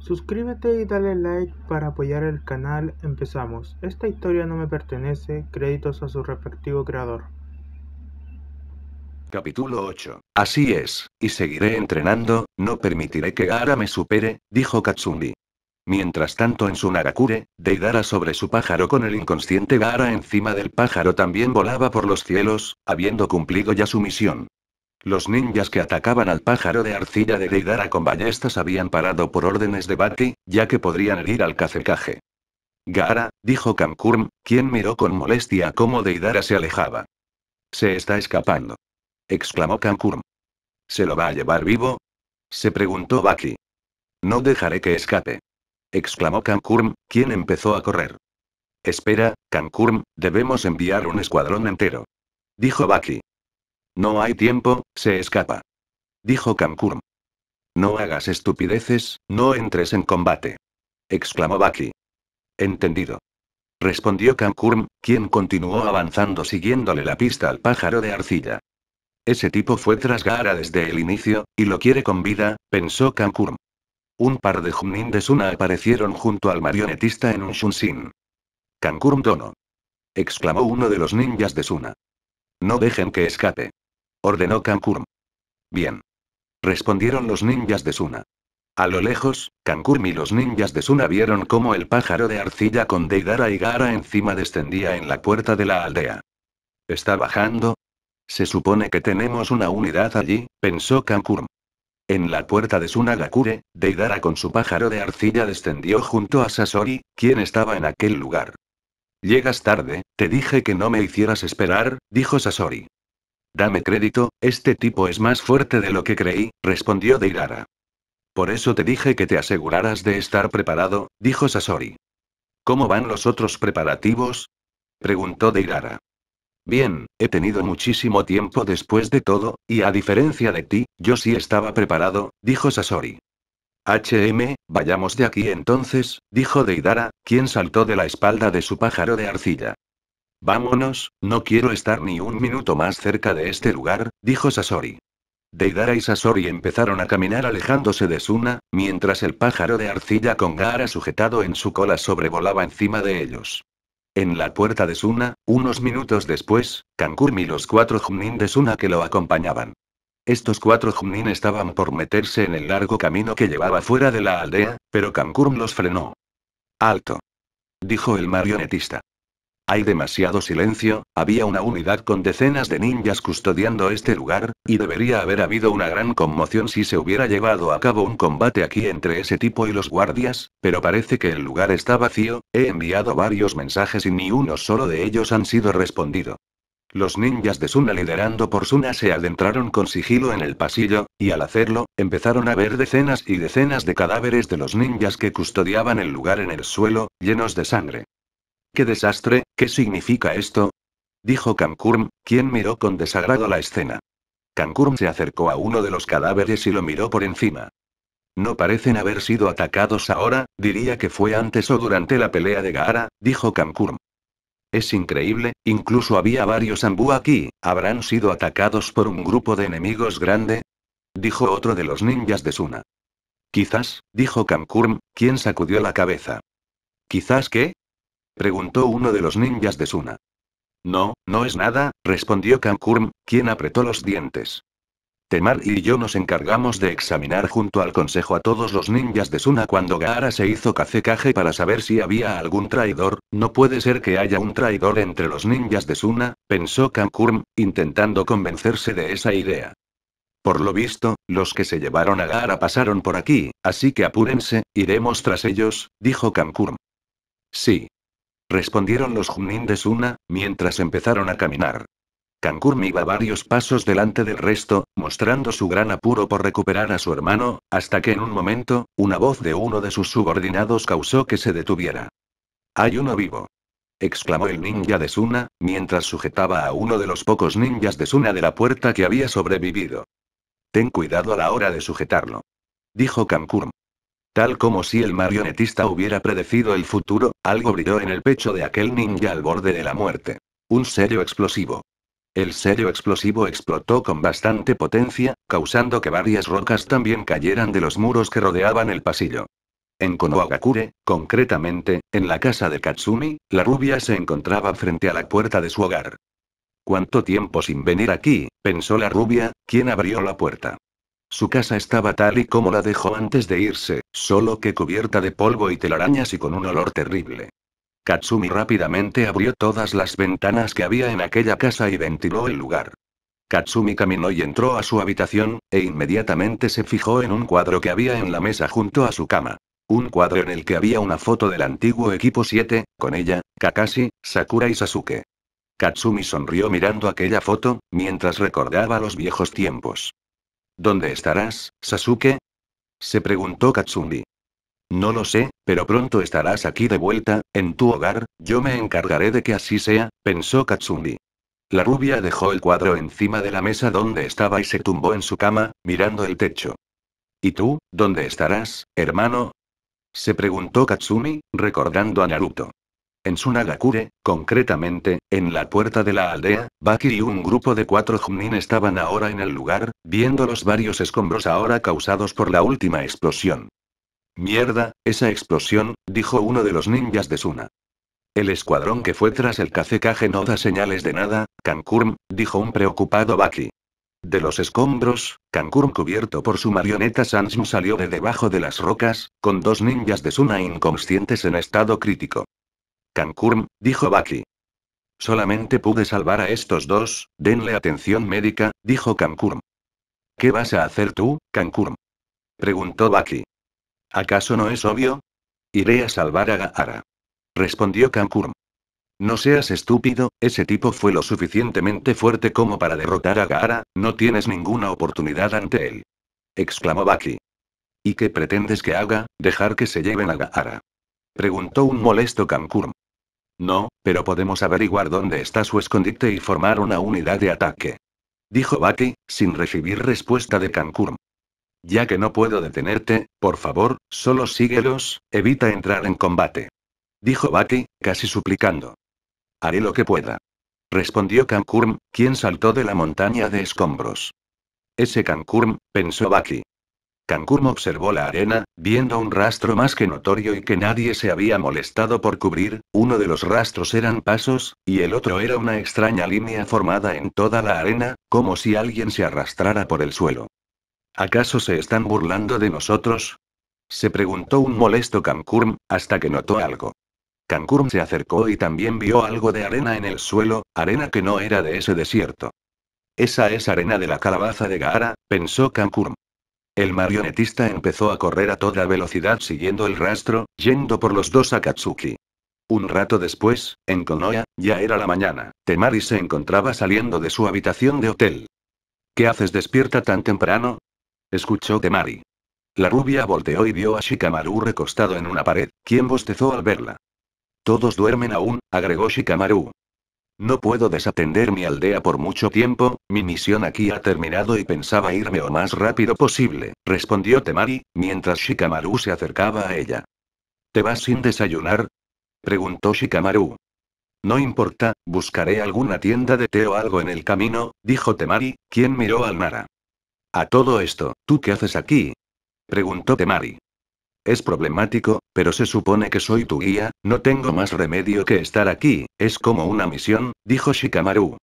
Suscríbete y dale like para apoyar el canal. Empezamos. Esta historia no me pertenece. Créditos a su respectivo creador. Capítulo 8. Así es, y seguiré entrenando, no permitiré que Gara me supere, dijo Katsumi. Mientras tanto en su Nagakure, Deidara sobre su pájaro con el inconsciente Gara encima del pájaro también volaba por los cielos, habiendo cumplido ya su misión. Los ninjas que atacaban al pájaro de arcilla de Deidara con ballestas habían parado por órdenes de Baki, ya que podrían herir al cacercaje. Gara, dijo Kankurm, quien miró con molestia cómo Deidara se alejaba. Se está escapando. exclamó Kankurm. ¿Se lo va a llevar vivo? se preguntó Baki. No dejaré que escape. exclamó Kankurm, quien empezó a correr. Espera, Kankurm, debemos enviar un escuadrón entero. Dijo Baki. No hay tiempo, se escapa. Dijo Kankurm. No hagas estupideces, no entres en combate. Exclamó Baki. Entendido. Respondió Kankurm, quien continuó avanzando siguiéndole la pista al pájaro de arcilla. Ese tipo fue tras Gara desde el inicio, y lo quiere con vida, pensó Kankurm. Un par de Junin de Suna aparecieron junto al marionetista en un Shunsin. Kankurm Dono. Exclamó uno de los ninjas de Suna. No dejen que escape ordenó Kankur. Bien. Respondieron los ninjas de Suna. A lo lejos, Kankurm y los ninjas de Suna vieron cómo el pájaro de arcilla con Deidara y Gara encima descendía en la puerta de la aldea. ¿Está bajando? Se supone que tenemos una unidad allí, pensó Kankurm. En la puerta de Sunagakure, Deidara con su pájaro de arcilla descendió junto a Sasori, quien estaba en aquel lugar. Llegas tarde, te dije que no me hicieras esperar, dijo Sasori. Dame crédito, este tipo es más fuerte de lo que creí, respondió Deidara. Por eso te dije que te aseguraras de estar preparado, dijo Sasori. ¿Cómo van los otros preparativos? preguntó Deidara. Bien, he tenido muchísimo tiempo después de todo, y a diferencia de ti, yo sí estaba preparado, dijo Sasori. HM, vayamos de aquí entonces, dijo Deidara, quien saltó de la espalda de su pájaro de arcilla. Vámonos, no quiero estar ni un minuto más cerca de este lugar, dijo Sasori. Deidara y Sasori empezaron a caminar alejándose de Suna, mientras el pájaro de arcilla con Gaara sujetado en su cola sobrevolaba encima de ellos. En la puerta de Suna, unos minutos después, Kankurmi y los cuatro Junin de Suna que lo acompañaban. Estos cuatro Junin estaban por meterse en el largo camino que llevaba fuera de la aldea, pero Kankurmi los frenó. Alto. Dijo el marionetista. Hay demasiado silencio, había una unidad con decenas de ninjas custodiando este lugar, y debería haber habido una gran conmoción si se hubiera llevado a cabo un combate aquí entre ese tipo y los guardias, pero parece que el lugar está vacío, he enviado varios mensajes y ni uno solo de ellos han sido respondido. Los ninjas de Suna liderando por Suna se adentraron con sigilo en el pasillo, y al hacerlo, empezaron a ver decenas y decenas de cadáveres de los ninjas que custodiaban el lugar en el suelo, llenos de sangre. ¡Qué desastre! ¿Qué significa esto? dijo Kankurm, quien miró con desagrado la escena. Kankurm se acercó a uno de los cadáveres y lo miró por encima. No parecen haber sido atacados ahora, diría que fue antes o durante la pelea de Gaara, dijo Kankurm. Es increíble, incluso había varios ambú aquí, ¿habrán sido atacados por un grupo de enemigos grande? dijo otro de los ninjas de Suna. Quizás, dijo Kankurm, quien sacudió la cabeza. ¿Quizás qué? preguntó uno de los ninjas de Suna. No, no es nada, respondió Kankurm, quien apretó los dientes. Temar y yo nos encargamos de examinar junto al consejo a todos los ninjas de Suna cuando Gaara se hizo cacecaje para saber si había algún traidor, no puede ser que haya un traidor entre los ninjas de Suna, pensó Kankurm, intentando convencerse de esa idea. Por lo visto, los que se llevaron a Gaara pasaron por aquí, así que apúrense, iremos tras ellos, dijo Kankurm. Sí, respondieron los Junin de Suna, mientras empezaron a caminar. Kankurm iba varios pasos delante del resto, mostrando su gran apuro por recuperar a su hermano, hasta que en un momento, una voz de uno de sus subordinados causó que se detuviera. Hay uno vivo. exclamó el ninja de Suna, mientras sujetaba a uno de los pocos ninjas de Suna de la puerta que había sobrevivido. Ten cuidado a la hora de sujetarlo. Dijo Kankurm. Tal como si el marionetista hubiera predecido el futuro, algo brilló en el pecho de aquel ninja al borde de la muerte. Un serio explosivo. El serio explosivo explotó con bastante potencia, causando que varias rocas también cayeran de los muros que rodeaban el pasillo. En Konohagakure, concretamente, en la casa de Katsumi, la rubia se encontraba frente a la puerta de su hogar. ¿Cuánto tiempo sin venir aquí? pensó la rubia, quien abrió la puerta. Su casa estaba tal y como la dejó antes de irse, solo que cubierta de polvo y telarañas y con un olor terrible. Katsumi rápidamente abrió todas las ventanas que había en aquella casa y ventiló el lugar. Katsumi caminó y entró a su habitación, e inmediatamente se fijó en un cuadro que había en la mesa junto a su cama. Un cuadro en el que había una foto del antiguo equipo 7, con ella, Kakashi, Sakura y Sasuke. Katsumi sonrió mirando aquella foto, mientras recordaba los viejos tiempos. ¿Dónde estarás, Sasuke? se preguntó Katsumi. No lo sé, pero pronto estarás aquí de vuelta, en tu hogar, yo me encargaré de que así sea, pensó Katsumi. La rubia dejó el cuadro encima de la mesa donde estaba y se tumbó en su cama, mirando el techo. ¿Y tú, dónde estarás, hermano? Se preguntó Katsumi, recordando a Naruto. En Sunagakure, concretamente, en la puerta de la aldea, Baki y un grupo de cuatro Junin estaban ahora en el lugar, viendo los varios escombros ahora causados por la última explosión. Mierda, esa explosión, dijo uno de los ninjas de Suna. El escuadrón que fue tras el cacecaje no da señales de nada, Kankurm, dijo un preocupado Baki. De los escombros, Kankurm cubierto por su marioneta Sansum salió de debajo de las rocas, con dos ninjas de Suna inconscientes en estado crítico. Cancún, dijo Baki. Solamente pude salvar a estos dos, denle atención médica, dijo Cancún. ¿Qué vas a hacer tú, Cancún? preguntó Baki. ¿Acaso no es obvio? Iré a salvar a Gaara. Respondió Cancún. No seas estúpido, ese tipo fue lo suficientemente fuerte como para derrotar a Gaara, no tienes ninguna oportunidad ante él. Exclamó Baki. ¿Y qué pretendes que haga, dejar que se lleven a Gahara? Preguntó un molesto Kankurm. No, pero podemos averiguar dónde está su escondite y formar una unidad de ataque. Dijo Bucky, sin recibir respuesta de Kankurm. Ya que no puedo detenerte, por favor, solo síguelos, evita entrar en combate. Dijo Bucky, casi suplicando. Haré lo que pueda. Respondió Kankurm, quien saltó de la montaña de escombros. Ese Kankurm, pensó Bucky. Cancún observó la arena, viendo un rastro más que notorio y que nadie se había molestado por cubrir, uno de los rastros eran pasos, y el otro era una extraña línea formada en toda la arena, como si alguien se arrastrara por el suelo. ¿Acaso se están burlando de nosotros? Se preguntó un molesto Cancurm, hasta que notó algo. Cancurm se acercó y también vio algo de arena en el suelo, arena que no era de ese desierto. Esa es arena de la calabaza de Gaara, pensó Cancurm. El marionetista empezó a correr a toda velocidad siguiendo el rastro, yendo por los dos a Katsuki. Un rato después, en Konoya, ya era la mañana, Temari se encontraba saliendo de su habitación de hotel. ¿Qué haces despierta tan temprano? Escuchó Temari. La rubia volteó y vio a Shikamaru recostado en una pared, quien bostezó al verla. Todos duermen aún, agregó Shikamaru. No puedo desatender mi aldea por mucho tiempo, mi misión aquí ha terminado y pensaba irme lo más rápido posible, respondió Temari, mientras Shikamaru se acercaba a ella. ¿Te vas sin desayunar? preguntó Shikamaru. No importa, buscaré alguna tienda de té o algo en el camino, dijo Temari, quien miró al Nara. A todo esto, ¿tú qué haces aquí? preguntó Temari. Es problemático, pero se supone que soy tu guía, no tengo más remedio que estar aquí, es como una misión, dijo Shikamaru.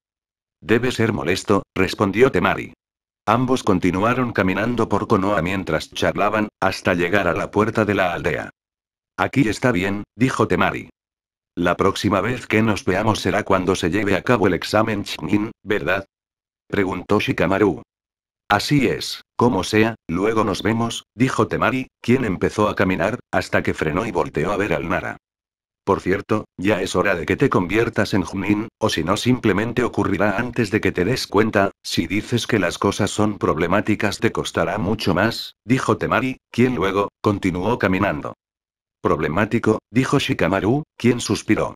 Debe ser molesto, respondió Temari. Ambos continuaron caminando por Konoha mientras charlaban, hasta llegar a la puerta de la aldea. Aquí está bien, dijo Temari. La próxima vez que nos veamos será cuando se lleve a cabo el examen Chinin, ¿verdad? Preguntó Shikamaru. Así es, como sea, luego nos vemos, dijo Temari, quien empezó a caminar, hasta que frenó y volteó a ver al Nara. Por cierto, ya es hora de que te conviertas en Junin, o si no simplemente ocurrirá antes de que te des cuenta, si dices que las cosas son problemáticas te costará mucho más, dijo Temari, quien luego, continuó caminando. Problemático, dijo Shikamaru, quien suspiró.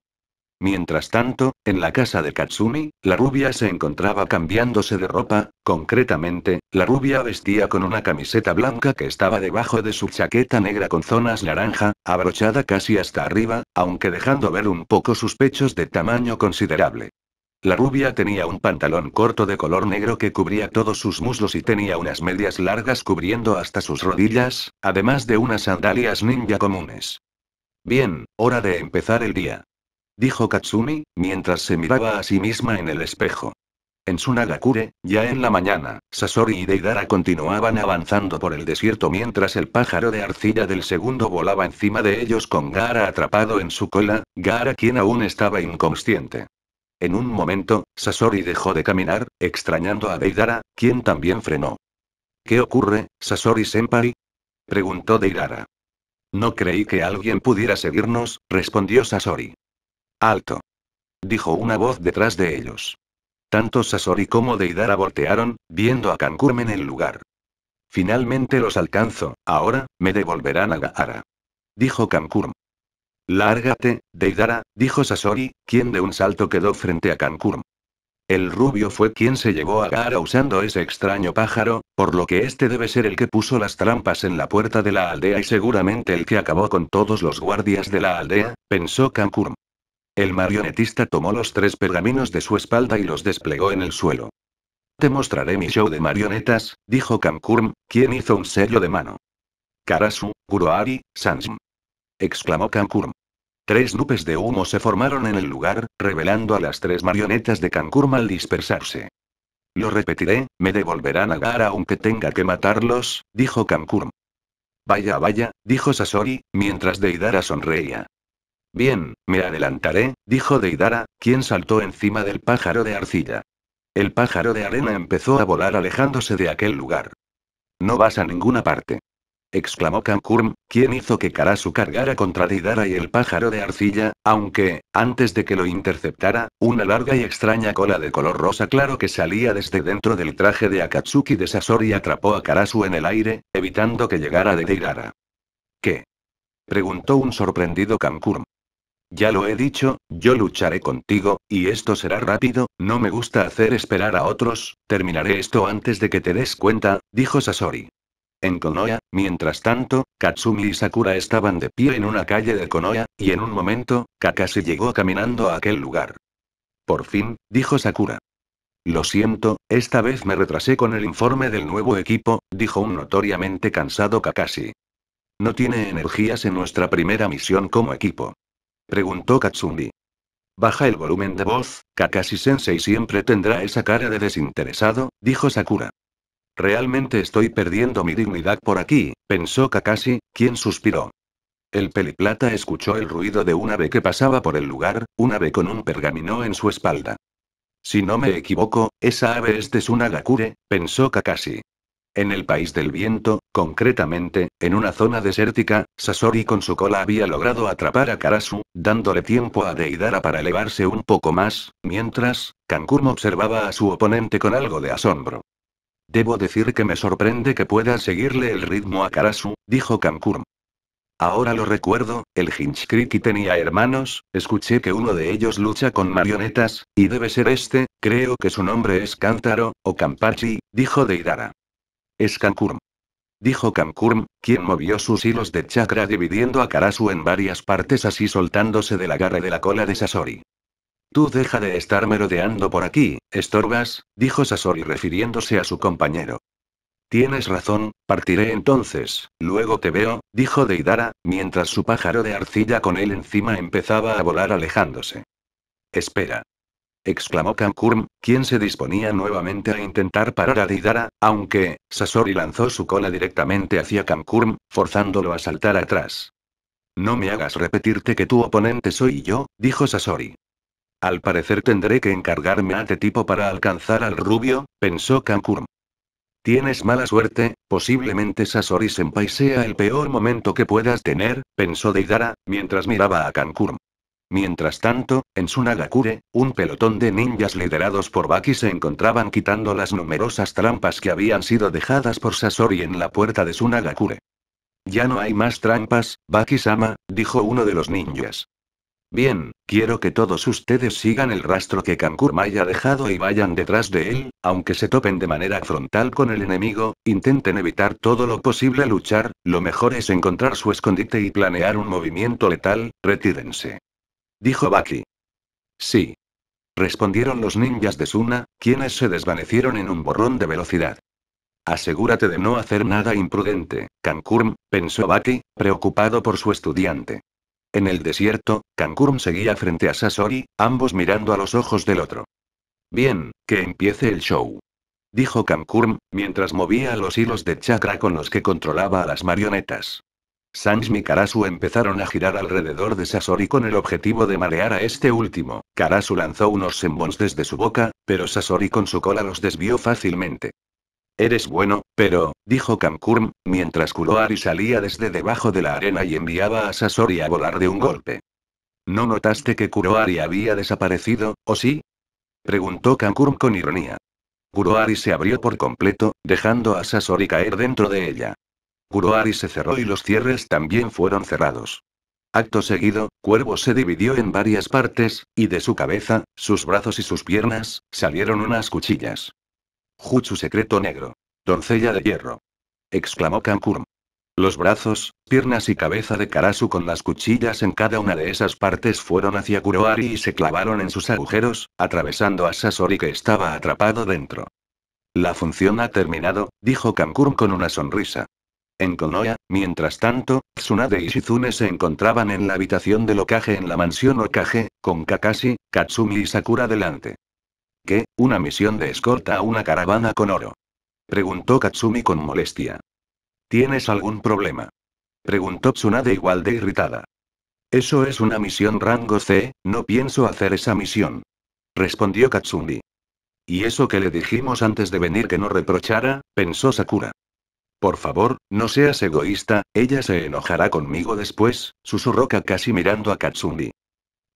Mientras tanto, en la casa de Katsumi, la rubia se encontraba cambiándose de ropa, concretamente, la rubia vestía con una camiseta blanca que estaba debajo de su chaqueta negra con zonas naranja, abrochada casi hasta arriba, aunque dejando ver un poco sus pechos de tamaño considerable. La rubia tenía un pantalón corto de color negro que cubría todos sus muslos y tenía unas medias largas cubriendo hasta sus rodillas, además de unas sandalias ninja comunes. Bien, hora de empezar el día dijo Katsumi, mientras se miraba a sí misma en el espejo. En Sunagakure, ya en la mañana, Sasori y Deidara continuaban avanzando por el desierto mientras el pájaro de arcilla del segundo volaba encima de ellos con Gara atrapado en su cola, Gara quien aún estaba inconsciente. En un momento, Sasori dejó de caminar, extrañando a Deidara, quien también frenó. ¿Qué ocurre, Sasori-senpai? preguntó Deidara. No creí que alguien pudiera seguirnos, respondió Sasori. Alto. Dijo una voz detrás de ellos. Tanto Sasori como Deidara voltearon, viendo a Kankurm en el lugar. Finalmente los alcanzo, ahora, me devolverán a Gaara. Dijo Kankurm. Lárgate, Deidara, dijo Sasori, quien de un salto quedó frente a Kankurm. El rubio fue quien se llevó a Gaara usando ese extraño pájaro, por lo que este debe ser el que puso las trampas en la puerta de la aldea y seguramente el que acabó con todos los guardias de la aldea, pensó Kankurm. El marionetista tomó los tres pergaminos de su espalda y los desplegó en el suelo. Te mostraré mi show de marionetas, dijo Kankurm, quien hizo un sello de mano. Karasu, Guroari, Sansm. exclamó Kankurm. Tres nubes de humo se formaron en el lugar, revelando a las tres marionetas de Kankurm al dispersarse. Lo repetiré, me devolverán a Gara aunque tenga que matarlos, dijo Kankurm. Vaya, vaya, dijo Sasori, mientras Deidara sonreía. Bien, me adelantaré, dijo Deidara, quien saltó encima del pájaro de arcilla. El pájaro de arena empezó a volar alejándose de aquel lugar. No vas a ninguna parte. exclamó Kankurm, quien hizo que Karasu cargara contra Deidara y el pájaro de arcilla, aunque, antes de que lo interceptara, una larga y extraña cola de color rosa claro que salía desde dentro del traje de Akatsuki de Sasori atrapó a Karasu en el aire, evitando que llegara de Deidara. ¿Qué? preguntó un sorprendido Kankurm. Ya lo he dicho, yo lucharé contigo, y esto será rápido, no me gusta hacer esperar a otros, terminaré esto antes de que te des cuenta, dijo Sasori. En Konoha, mientras tanto, Katsumi y Sakura estaban de pie en una calle de Konoha, y en un momento, Kakashi llegó caminando a aquel lugar. Por fin, dijo Sakura. Lo siento, esta vez me retrasé con el informe del nuevo equipo, dijo un notoriamente cansado Kakashi. No tiene energías en nuestra primera misión como equipo. Preguntó Katsumi. Baja el volumen de voz, Kakashi-sensei siempre tendrá esa cara de desinteresado, dijo Sakura. Realmente estoy perdiendo mi dignidad por aquí, pensó Kakashi, quien suspiró. El peliplata escuchó el ruido de un ave que pasaba por el lugar, un ave con un pergamino en su espalda. Si no me equivoco, esa ave es de Sunagakure, pensó Kakashi. En el país del viento, concretamente, en una zona desértica, Sasori con su cola había logrado atrapar a Karasu, dándole tiempo a Deidara para elevarse un poco más, mientras, Kankurm observaba a su oponente con algo de asombro. Debo decir que me sorprende que pueda seguirle el ritmo a Karasu, dijo Kankurm. Ahora lo recuerdo, el Hinchkriki tenía hermanos, escuché que uno de ellos lucha con marionetas, y debe ser este, creo que su nombre es Cántaro, o Kampachi, dijo Deidara. Es Kankurm. Dijo Kankurm, quien movió sus hilos de chakra dividiendo a Karasu en varias partes así soltándose del agarre de la cola de Sasori. Tú deja de estar merodeando por aquí, estorbas, dijo Sasori refiriéndose a su compañero. Tienes razón, partiré entonces, luego te veo, dijo Deidara, mientras su pájaro de arcilla con él encima empezaba a volar alejándose. Espera exclamó Kankurm, quien se disponía nuevamente a intentar parar a Deidara, aunque, Sasori lanzó su cola directamente hacia Kankurm, forzándolo a saltar atrás. No me hagas repetirte que tu oponente soy yo, dijo Sasori. Al parecer tendré que encargarme a este tipo para alcanzar al rubio, pensó Kankurm. Tienes mala suerte, posiblemente Sasori Senpai sea el peor momento que puedas tener, pensó Deidara, mientras miraba a Kankurm. Mientras tanto, en Sunagakure, un pelotón de ninjas liderados por Baki se encontraban quitando las numerosas trampas que habían sido dejadas por Sasori en la puerta de Sunagakure. Ya no hay más trampas, Baki-sama, dijo uno de los ninjas. Bien, quiero que todos ustedes sigan el rastro que Kankurma haya dejado y vayan detrás de él, aunque se topen de manera frontal con el enemigo, intenten evitar todo lo posible luchar, lo mejor es encontrar su escondite y planear un movimiento letal, retírense dijo Baki. Sí. Respondieron los ninjas de Suna, quienes se desvanecieron en un borrón de velocidad. Asegúrate de no hacer nada imprudente, Kankurm, pensó Baki, preocupado por su estudiante. En el desierto, Kankurm seguía frente a Sasori, ambos mirando a los ojos del otro. Bien, que empiece el show. Dijo Kankurm, mientras movía los hilos de chakra con los que controlaba a las marionetas. Sanshmi y Karasu empezaron a girar alrededor de Sasori con el objetivo de marear a este último. Karasu lanzó unos sembons desde su boca, pero Sasori con su cola los desvió fácilmente. Eres bueno, pero, dijo Kankurm, mientras Kuroari salía desde debajo de la arena y enviaba a Sasori a volar de un golpe. ¿No notaste que Kuroari había desaparecido, o sí? preguntó Kankurm con ironía. Kuroari se abrió por completo, dejando a Sasori caer dentro de ella. Kuroari se cerró y los cierres también fueron cerrados. Acto seguido, Cuervo se dividió en varias partes, y de su cabeza, sus brazos y sus piernas, salieron unas cuchillas. Jutsu secreto negro. Doncella de hierro. exclamó Kankurm. Los brazos, piernas y cabeza de Karasu con las cuchillas en cada una de esas partes fueron hacia Kuroari y se clavaron en sus agujeros, atravesando a Sasori que estaba atrapado dentro. La función ha terminado, dijo Kankurm con una sonrisa. En Konoha, mientras tanto, Tsunade y Shizune se encontraban en la habitación del Okage en la mansión Okage, con Kakashi, Katsumi y Sakura delante. ¿Qué? ¿Una misión de escolta a una caravana con oro? Preguntó Katsumi con molestia. ¿Tienes algún problema? Preguntó Tsunade igual de irritada. Eso es una misión rango C, no pienso hacer esa misión. Respondió Katsumi. ¿Y eso que le dijimos antes de venir que no reprochara? pensó Sakura. Por favor, no seas egoísta, ella se enojará conmigo después, susurró casi mirando a Katsumi.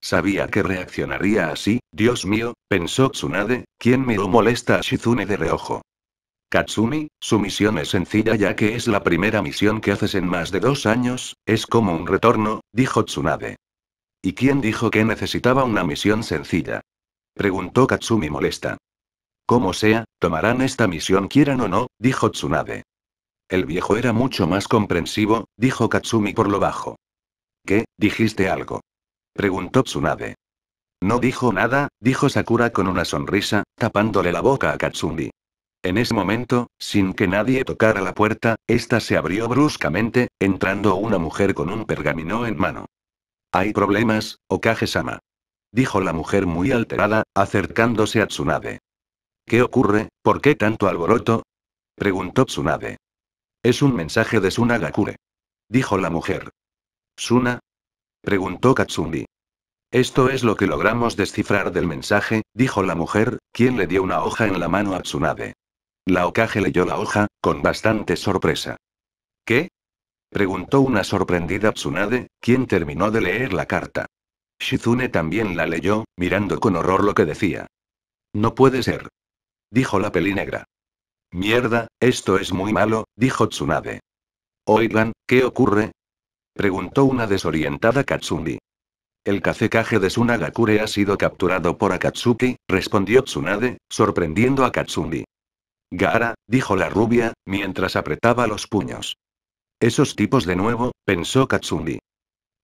Sabía que reaccionaría así, Dios mío, pensó Tsunade, quien miró molesta a Shizune de reojo. Katsumi, su misión es sencilla ya que es la primera misión que haces en más de dos años, es como un retorno, dijo Tsunade. ¿Y quién dijo que necesitaba una misión sencilla? Preguntó Katsumi molesta. Como sea, tomarán esta misión quieran o no, dijo Tsunade. El viejo era mucho más comprensivo, dijo Katsumi por lo bajo. ¿Qué, dijiste algo? Preguntó Tsunade. No dijo nada, dijo Sakura con una sonrisa, tapándole la boca a Katsumi. En ese momento, sin que nadie tocara la puerta, ésta se abrió bruscamente, entrando una mujer con un pergamino en mano. Hay problemas, Okage-sama. Dijo la mujer muy alterada, acercándose a Tsunade. ¿Qué ocurre? ¿Por qué tanto alboroto? Preguntó Tsunade. Es un mensaje de Sunagakure", Dijo la mujer. ¿Suna? Preguntó Katsumi. Esto es lo que logramos descifrar del mensaje, dijo la mujer, quien le dio una hoja en la mano a Tsunade. La Okage leyó la hoja, con bastante sorpresa. ¿Qué? preguntó una sorprendida Tsunade, quien terminó de leer la carta. Shizune también la leyó, mirando con horror lo que decía. No puede ser. Dijo la pelinegra. Mierda, esto es muy malo, dijo Tsunade. Oigan, ¿qué ocurre? preguntó una desorientada Katsumi. El cacecaje de Sunagakure ha sido capturado por Akatsuki, respondió Tsunade, sorprendiendo a Katsumi. Gara, dijo la rubia, mientras apretaba los puños. Esos tipos de nuevo, pensó Katsumi.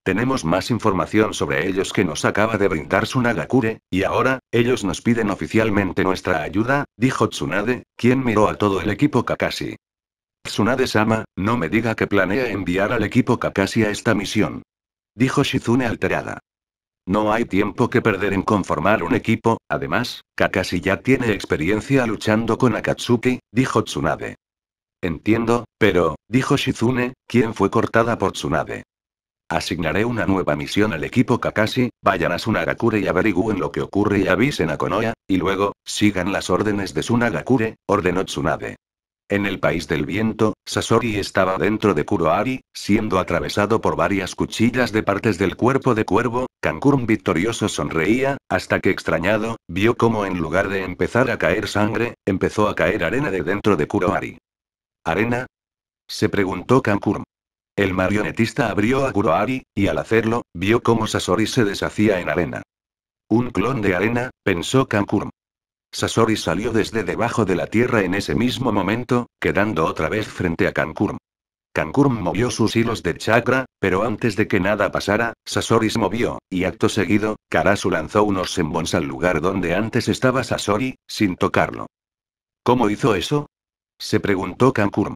Tenemos más información sobre ellos que nos acaba de brindar Tsunagakure, y ahora, ellos nos piden oficialmente nuestra ayuda, dijo Tsunade, quien miró a todo el equipo Kakashi. Tsunade-sama, no me diga que planea enviar al equipo Kakashi a esta misión. Dijo Shizune alterada. No hay tiempo que perder en conformar un equipo, además, Kakashi ya tiene experiencia luchando con Akatsuki, dijo Tsunade. Entiendo, pero, dijo Shizune, quien fue cortada por Tsunade. Asignaré una nueva misión al equipo Kakashi, vayan a Sunagakure y averigüen lo que ocurre y avisen a Konoha, y luego, sigan las órdenes de Sunagakure, ordenó Tsunade. En el país del viento, Sasori estaba dentro de Kuroari, siendo atravesado por varias cuchillas de partes del cuerpo de cuervo, Kankurum victorioso sonreía, hasta que extrañado, vio cómo en lugar de empezar a caer sangre, empezó a caer arena de dentro de Kuroari. ¿Arena? Se preguntó Kankurum. El marionetista abrió a Kuroari, y al hacerlo, vio cómo Sasori se deshacía en arena. Un clon de arena, pensó Kankurm. Sasori salió desde debajo de la tierra en ese mismo momento, quedando otra vez frente a Kankurm. Kankurm movió sus hilos de chakra, pero antes de que nada pasara, Sasori se movió, y acto seguido, Karasu lanzó unos sembons al lugar donde antes estaba Sasori, sin tocarlo. ¿Cómo hizo eso? Se preguntó Kankurm.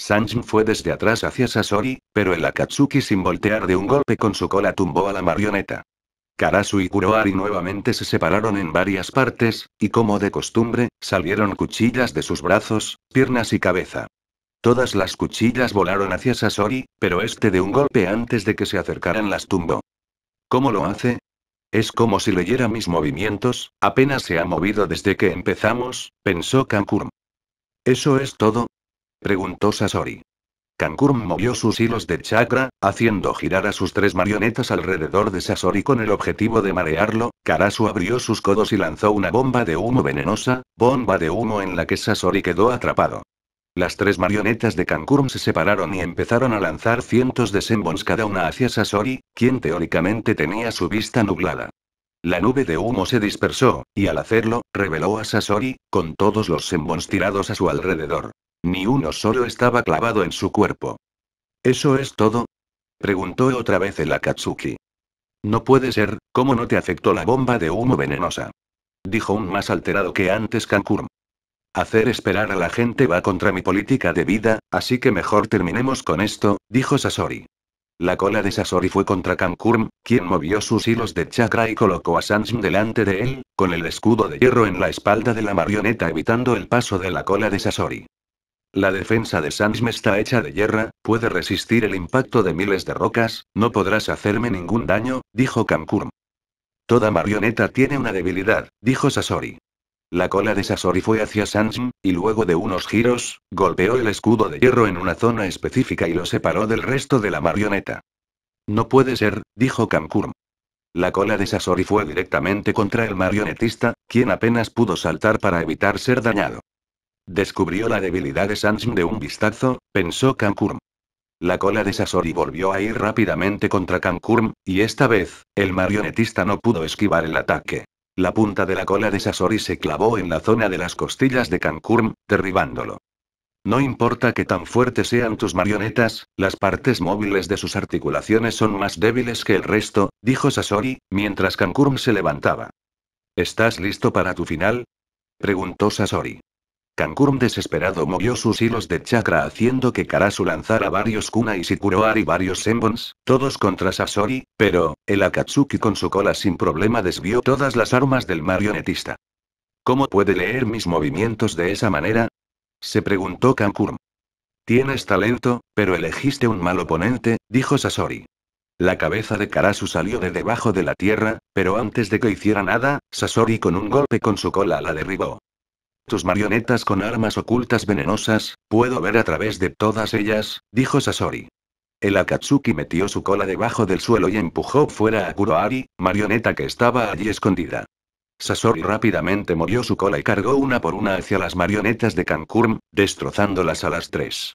Sanjin fue desde atrás hacia Sasori, pero el Akatsuki sin voltear de un golpe con su cola tumbó a la marioneta. Karasu y Kuroari nuevamente se separaron en varias partes, y como de costumbre, salieron cuchillas de sus brazos, piernas y cabeza. Todas las cuchillas volaron hacia Sasori, pero este de un golpe antes de que se acercaran las tumbó. ¿Cómo lo hace? Es como si leyera mis movimientos, apenas se ha movido desde que empezamos, pensó Kankurm. Eso es todo, preguntó Sasori. Kankurm movió sus hilos de chakra, haciendo girar a sus tres marionetas alrededor de Sasori con el objetivo de marearlo. Karasu abrió sus codos y lanzó una bomba de humo venenosa, bomba de humo en la que Sasori quedó atrapado. Las tres marionetas de Kankurm se separaron y empezaron a lanzar cientos de sembons cada una hacia Sasori, quien teóricamente tenía su vista nublada. La nube de humo se dispersó, y al hacerlo, reveló a Sasori, con todos los sembons tirados a su alrededor. Ni uno solo estaba clavado en su cuerpo. ¿Eso es todo? Preguntó otra vez el Akatsuki. No puede ser, ¿cómo no te afectó la bomba de humo venenosa? Dijo un más alterado que antes Kankurm. Hacer esperar a la gente va contra mi política de vida, así que mejor terminemos con esto, dijo Sasori. La cola de Sasori fue contra Kankurm, quien movió sus hilos de chakra y colocó a Sanshin delante de él, con el escudo de hierro en la espalda de la marioneta evitando el paso de la cola de Sasori. La defensa de Sansm está hecha de hierra, puede resistir el impacto de miles de rocas, no podrás hacerme ningún daño, dijo Kankurm. Toda marioneta tiene una debilidad, dijo Sasori. La cola de Sasori fue hacia Sansm, y luego de unos giros, golpeó el escudo de hierro en una zona específica y lo separó del resto de la marioneta. No puede ser, dijo Kankurm. La cola de Sasori fue directamente contra el marionetista, quien apenas pudo saltar para evitar ser dañado. Descubrió la debilidad de Sanshum de un vistazo, pensó Kankurm. La cola de Sasori volvió a ir rápidamente contra Kankurm, y esta vez, el marionetista no pudo esquivar el ataque. La punta de la cola de Sasori se clavó en la zona de las costillas de Kankurm, derribándolo. No importa que tan fuertes sean tus marionetas, las partes móviles de sus articulaciones son más débiles que el resto, dijo Sasori, mientras Kankurm se levantaba. ¿Estás listo para tu final? preguntó Sasori. Kankurm desesperado movió sus hilos de chakra haciendo que Karasu lanzara varios Kuna y Sikuroar y varios Sembons, todos contra Sasori, pero, el Akatsuki con su cola sin problema desvió todas las armas del marionetista. ¿Cómo puede leer mis movimientos de esa manera? Se preguntó Kankurm. Tienes talento, pero elegiste un mal oponente, dijo Sasori. La cabeza de Karasu salió de debajo de la tierra, pero antes de que hiciera nada, Sasori con un golpe con su cola la derribó. Tus marionetas con armas ocultas venenosas, puedo ver a través de todas ellas, dijo Sasori. El Akatsuki metió su cola debajo del suelo y empujó fuera a Kuroari, marioneta que estaba allí escondida. Sasori rápidamente movió su cola y cargó una por una hacia las marionetas de Kankurm, destrozándolas a las tres.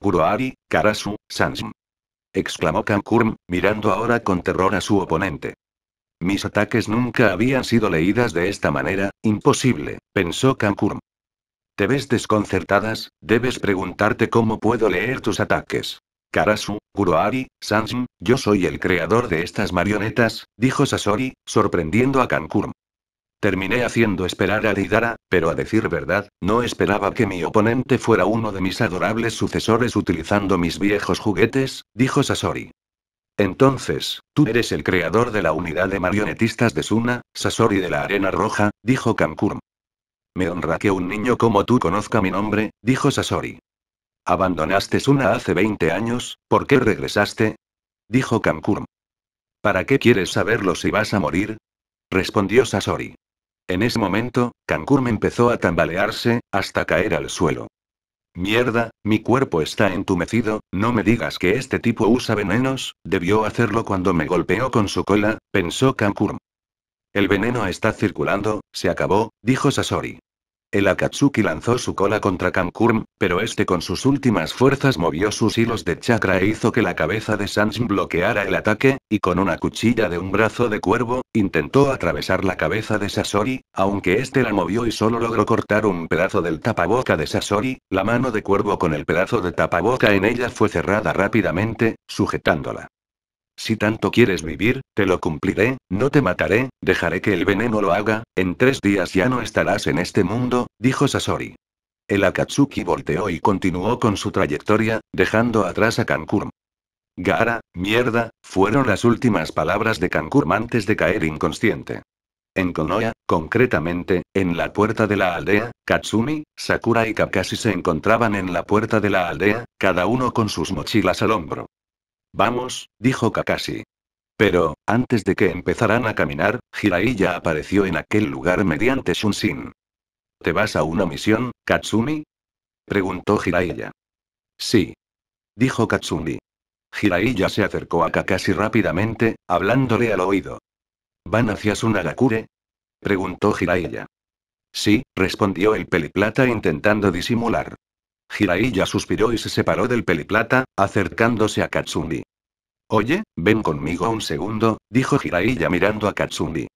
Kuroari, Karasu, Sanshin!», exclamó Kankurm, mirando ahora con terror a su oponente. Mis ataques nunca habían sido leídas de esta manera, imposible, pensó Kankurm. Te ves desconcertadas, debes preguntarte cómo puedo leer tus ataques. Karasu, Kuroari, Sanshin, yo soy el creador de estas marionetas, dijo Sasori, sorprendiendo a Kankurm. Terminé haciendo esperar a Lidara, pero a decir verdad, no esperaba que mi oponente fuera uno de mis adorables sucesores utilizando mis viejos juguetes, dijo Sasori. Entonces, tú eres el creador de la unidad de marionetistas de Suna, Sasori de la Arena Roja, dijo Kankurm. Me honra que un niño como tú conozca mi nombre, dijo Sasori. Abandonaste Suna hace 20 años, ¿por qué regresaste? dijo Kankurm. ¿Para qué quieres saberlo si vas a morir? respondió Sasori. En ese momento, Kankurm empezó a tambalearse, hasta caer al suelo. Mierda, mi cuerpo está entumecido, no me digas que este tipo usa venenos, debió hacerlo cuando me golpeó con su cola, pensó Kankurm. El veneno está circulando, se acabó, dijo Sasori. El Akatsuki lanzó su cola contra Kankurm, pero este con sus últimas fuerzas movió sus hilos de chakra e hizo que la cabeza de Sans bloqueara el ataque, y con una cuchilla de un brazo de cuervo, intentó atravesar la cabeza de Sasori, aunque este la movió y solo logró cortar un pedazo del tapaboca de Sasori, la mano de cuervo con el pedazo de tapaboca en ella fue cerrada rápidamente, sujetándola. Si tanto quieres vivir, te lo cumpliré, no te mataré, dejaré que el veneno lo haga, en tres días ya no estarás en este mundo, dijo Sasori. El Akatsuki volteó y continuó con su trayectoria, dejando atrás a Kankurm. Gara, mierda, fueron las últimas palabras de Kankurm antes de caer inconsciente. En Konoya, concretamente, en la puerta de la aldea, Katsumi, Sakura y Kakashi se encontraban en la puerta de la aldea, cada uno con sus mochilas al hombro. Vamos, dijo Kakashi. Pero, antes de que empezaran a caminar, Jiraiya apareció en aquel lugar mediante Shunshin. ¿Te vas a una misión, Katsumi? preguntó Jiraiya. Sí. Dijo Katsumi. Jiraiya se acercó a Kakashi rápidamente, hablándole al oído. ¿Van hacia Sunagakure? preguntó Jiraiya. Sí, respondió el peliplata intentando disimular. Hiraiya suspiró y se separó del peliplata, acercándose a Katsumi. Oye, ven conmigo un segundo, dijo Jiraiya mirando a Katsumi.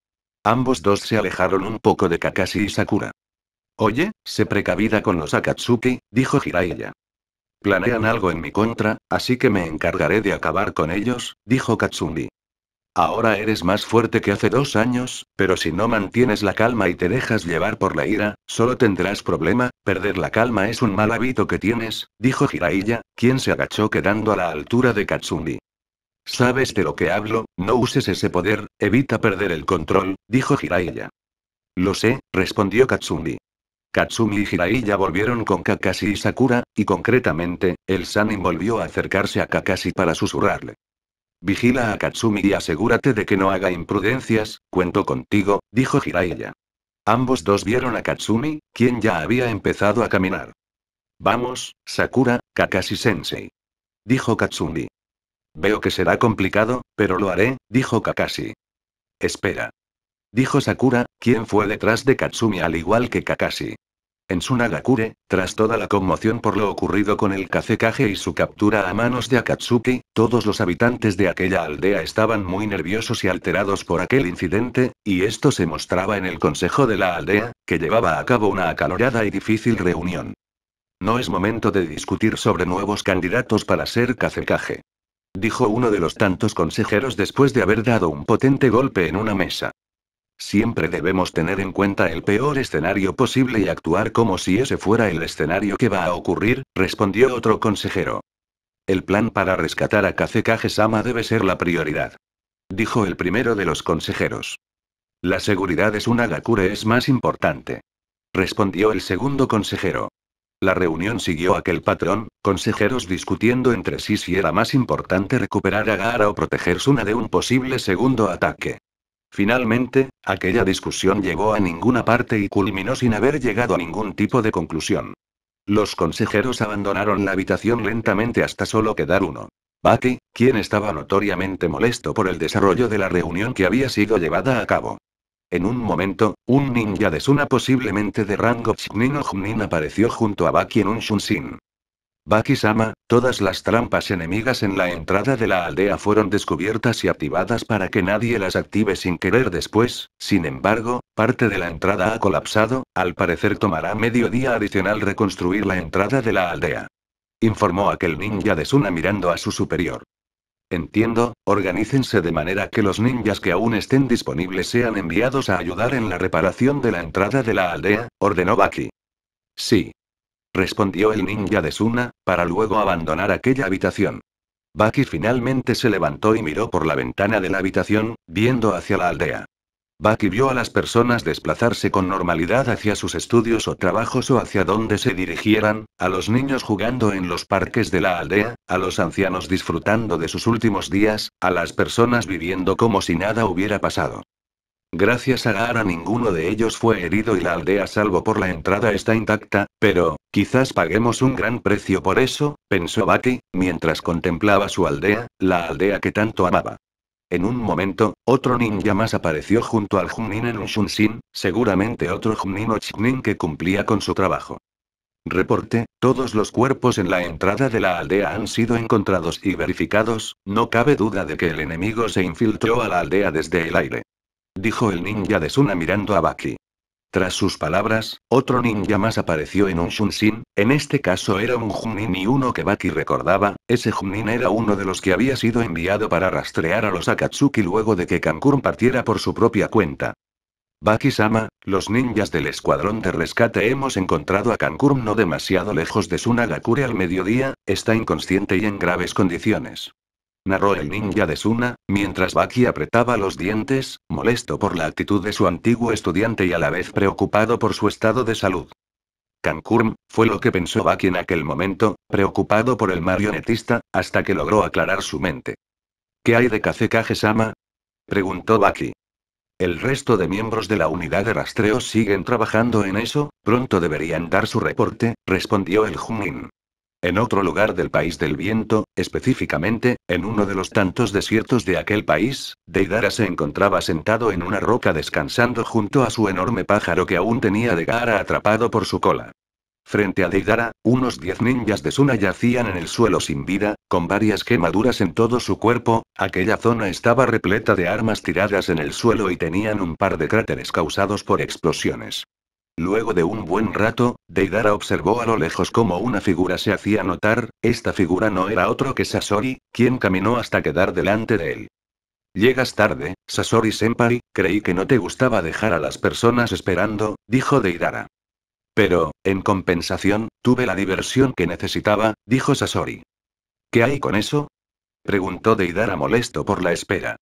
Ambos dos se alejaron un poco de Kakashi y Sakura. Oye, se precavida con los Akatsuki, dijo Jiraiya. Planean algo en mi contra, así que me encargaré de acabar con ellos, dijo Katsumi. Ahora eres más fuerte que hace dos años, pero si no mantienes la calma y te dejas llevar por la ira, solo tendrás problema, perder la calma es un mal hábito que tienes, dijo Jiraiya, quien se agachó quedando a la altura de Katsumi. Sabes de lo que hablo, no uses ese poder, evita perder el control, dijo Jiraiya. Lo sé, respondió Katsumi. Katsumi y Jiraiya volvieron con Kakashi y Sakura, y concretamente, el Sanin volvió a acercarse a Kakashi para susurrarle. Vigila a Katsumi y asegúrate de que no haga imprudencias, cuento contigo, dijo Hiraiya. Ambos dos vieron a Katsumi, quien ya había empezado a caminar. Vamos, Sakura, Kakashi-sensei. Dijo Katsumi. Veo que será complicado, pero lo haré, dijo Kakashi. Espera. Dijo Sakura, quien fue detrás de Katsumi al igual que Kakashi. En Sunagakure, tras toda la conmoción por lo ocurrido con el kaze-kage y su captura a manos de Akatsuki, todos los habitantes de aquella aldea estaban muy nerviosos y alterados por aquel incidente, y esto se mostraba en el consejo de la aldea, que llevaba a cabo una acalorada y difícil reunión. No es momento de discutir sobre nuevos candidatos para ser cacecaje. Dijo uno de los tantos consejeros después de haber dado un potente golpe en una mesa. Siempre debemos tener en cuenta el peor escenario posible y actuar como si ese fuera el escenario que va a ocurrir, respondió otro consejero. El plan para rescatar a kazekage debe ser la prioridad. Dijo el primero de los consejeros. La seguridad de Sunagakure es más importante. Respondió el segundo consejero. La reunión siguió aquel patrón, consejeros discutiendo entre sí si era más importante recuperar a Gaara o proteger Suna de un posible segundo ataque. Finalmente, aquella discusión llegó a ninguna parte y culminó sin haber llegado a ningún tipo de conclusión. Los consejeros abandonaron la habitación lentamente hasta solo quedar uno. Baki, quien estaba notoriamente molesto por el desarrollo de la reunión que había sido llevada a cabo. En un momento, un ninja de Suna posiblemente de rango Chnin o apareció junto a Baki en un Shunshin. Baki-sama, todas las trampas enemigas en la entrada de la aldea fueron descubiertas y activadas para que nadie las active sin querer después, sin embargo, parte de la entrada ha colapsado, al parecer tomará medio día adicional reconstruir la entrada de la aldea. Informó aquel ninja de Suna mirando a su superior. Entiendo, organícense de manera que los ninjas que aún estén disponibles sean enviados a ayudar en la reparación de la entrada de la aldea, ordenó Baki. Sí respondió el ninja de Suna, para luego abandonar aquella habitación. Baki finalmente se levantó y miró por la ventana de la habitación, viendo hacia la aldea. Baki vio a las personas desplazarse con normalidad hacia sus estudios o trabajos o hacia donde se dirigieran, a los niños jugando en los parques de la aldea, a los ancianos disfrutando de sus últimos días, a las personas viviendo como si nada hubiera pasado. Gracias a Gara ninguno de ellos fue herido y la aldea salvo por la entrada está intacta, pero, quizás paguemos un gran precio por eso, pensó Baki, mientras contemplaba su aldea, la aldea que tanto amaba. En un momento, otro ninja más apareció junto al Junin en un Shunshin, seguramente otro Junin o que cumplía con su trabajo. Reporte, todos los cuerpos en la entrada de la aldea han sido encontrados y verificados, no cabe duda de que el enemigo se infiltró a la aldea desde el aire dijo el ninja de Suna mirando a Baki. Tras sus palabras, otro ninja más apareció en un Shunshin, en este caso era un Junin y uno que Baki recordaba, ese Junin era uno de los que había sido enviado para rastrear a los Akatsuki luego de que Kankurun partiera por su propia cuenta. Baki-sama, los ninjas del escuadrón de rescate hemos encontrado a Kankurun no demasiado lejos de Sunagakure al mediodía, está inconsciente y en graves condiciones narró el ninja de Suna, mientras Baki apretaba los dientes, molesto por la actitud de su antiguo estudiante y a la vez preocupado por su estado de salud. Kankurm, fue lo que pensó Baki en aquel momento, preocupado por el marionetista, hasta que logró aclarar su mente. ¿Qué hay de Kazekage-sama? preguntó Baki. El resto de miembros de la unidad de rastreo siguen trabajando en eso, pronto deberían dar su reporte, respondió el Junin. En otro lugar del país del viento, específicamente, en uno de los tantos desiertos de aquel país, Deidara se encontraba sentado en una roca descansando junto a su enorme pájaro que aún tenía de gara atrapado por su cola. Frente a Deidara, unos diez ninjas de Suna yacían en el suelo sin vida, con varias quemaduras en todo su cuerpo, aquella zona estaba repleta de armas tiradas en el suelo y tenían un par de cráteres causados por explosiones. Luego de un buen rato, Deidara observó a lo lejos como una figura se hacía notar, esta figura no era otro que Sasori, quien caminó hasta quedar delante de él. Llegas tarde, Sasori Senpai, creí que no te gustaba dejar a las personas esperando, dijo Deidara. Pero, en compensación, tuve la diversión que necesitaba, dijo Sasori. ¿Qué hay con eso? preguntó Deidara molesto por la espera.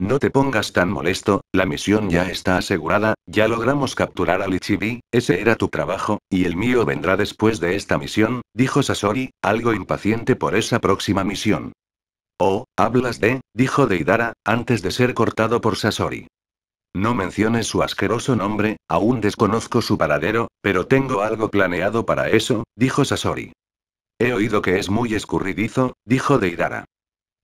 No te pongas tan molesto, la misión ya está asegurada, ya logramos capturar a Lichibi, ese era tu trabajo, y el mío vendrá después de esta misión, dijo Sasori, algo impaciente por esa próxima misión. Oh, hablas de, dijo Deidara, antes de ser cortado por Sasori. No menciones su asqueroso nombre, aún desconozco su paradero, pero tengo algo planeado para eso, dijo Sasori. He oído que es muy escurridizo, dijo Deidara.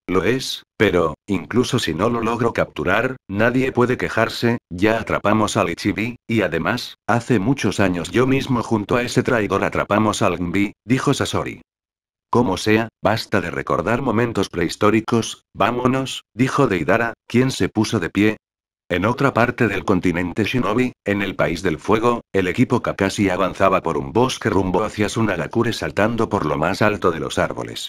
Lo es, pero, incluso si no lo logro capturar, nadie puede quejarse, ya atrapamos al Ichibi, y además, hace muchos años yo mismo junto a ese traidor atrapamos al Gnbi, dijo Sasori. Como sea, basta de recordar momentos prehistóricos, vámonos, dijo Deidara, quien se puso de pie. En otra parte del continente Shinobi, en el País del Fuego, el equipo Kakashi avanzaba por un bosque rumbo hacia Nagakure saltando por lo más alto de los árboles.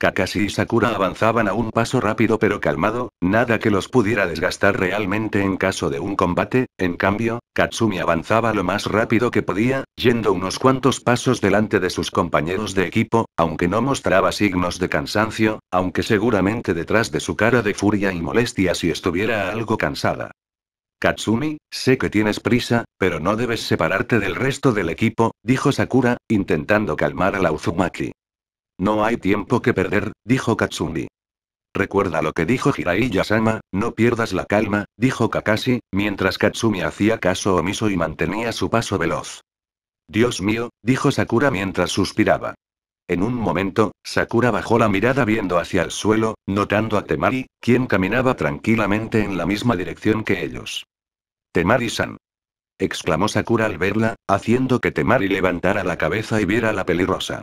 Kakashi y Sakura avanzaban a un paso rápido pero calmado, nada que los pudiera desgastar realmente en caso de un combate, en cambio, Katsumi avanzaba lo más rápido que podía, yendo unos cuantos pasos delante de sus compañeros de equipo, aunque no mostraba signos de cansancio, aunque seguramente detrás de su cara de furia y molestia si estuviera algo cansada. Katsumi, sé que tienes prisa, pero no debes separarte del resto del equipo, dijo Sakura, intentando calmar a la Uzumaki. No hay tiempo que perder, dijo Katsumi. Recuerda lo que dijo Hirai sama no pierdas la calma, dijo Kakashi, mientras Katsumi hacía caso omiso y mantenía su paso veloz. Dios mío, dijo Sakura mientras suspiraba. En un momento, Sakura bajó la mirada viendo hacia el suelo, notando a Temari, quien caminaba tranquilamente en la misma dirección que ellos. Temari-san. exclamó Sakura al verla, haciendo que Temari levantara la cabeza y viera la pelirrosa.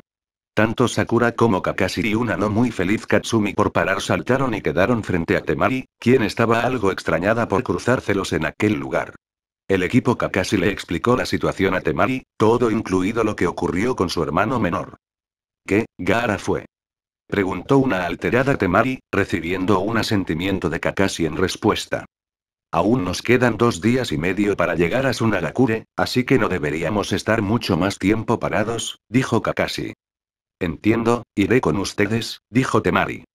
Tanto Sakura como Kakashi y una no muy feliz Katsumi por parar saltaron y quedaron frente a Temari, quien estaba algo extrañada por cruzárselos en aquel lugar. El equipo Kakashi le explicó la situación a Temari, todo incluido lo que ocurrió con su hermano menor. ¿Qué, Gara fue? Preguntó una alterada Temari, recibiendo un asentimiento de Kakashi en respuesta. Aún nos quedan dos días y medio para llegar a Sunagakure, así que no deberíamos estar mucho más tiempo parados, dijo Kakashi. Entiendo, iré con ustedes, dijo Temari.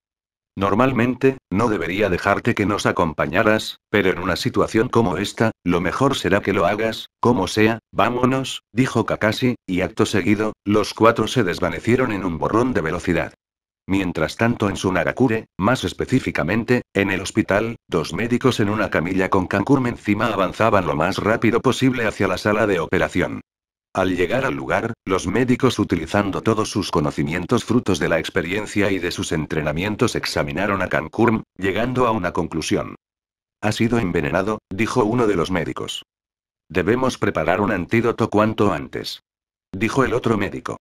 Normalmente, no debería dejarte que nos acompañaras, pero en una situación como esta, lo mejor será que lo hagas, como sea, vámonos, dijo Kakashi, y acto seguido, los cuatro se desvanecieron en un borrón de velocidad. Mientras tanto en Sunagakure, más específicamente, en el hospital, dos médicos en una camilla con Kankurme encima avanzaban lo más rápido posible hacia la sala de operación. Al llegar al lugar, los médicos utilizando todos sus conocimientos frutos de la experiencia y de sus entrenamientos examinaron a Cancurm, llegando a una conclusión. Ha sido envenenado, dijo uno de los médicos. Debemos preparar un antídoto cuanto antes. Dijo el otro médico.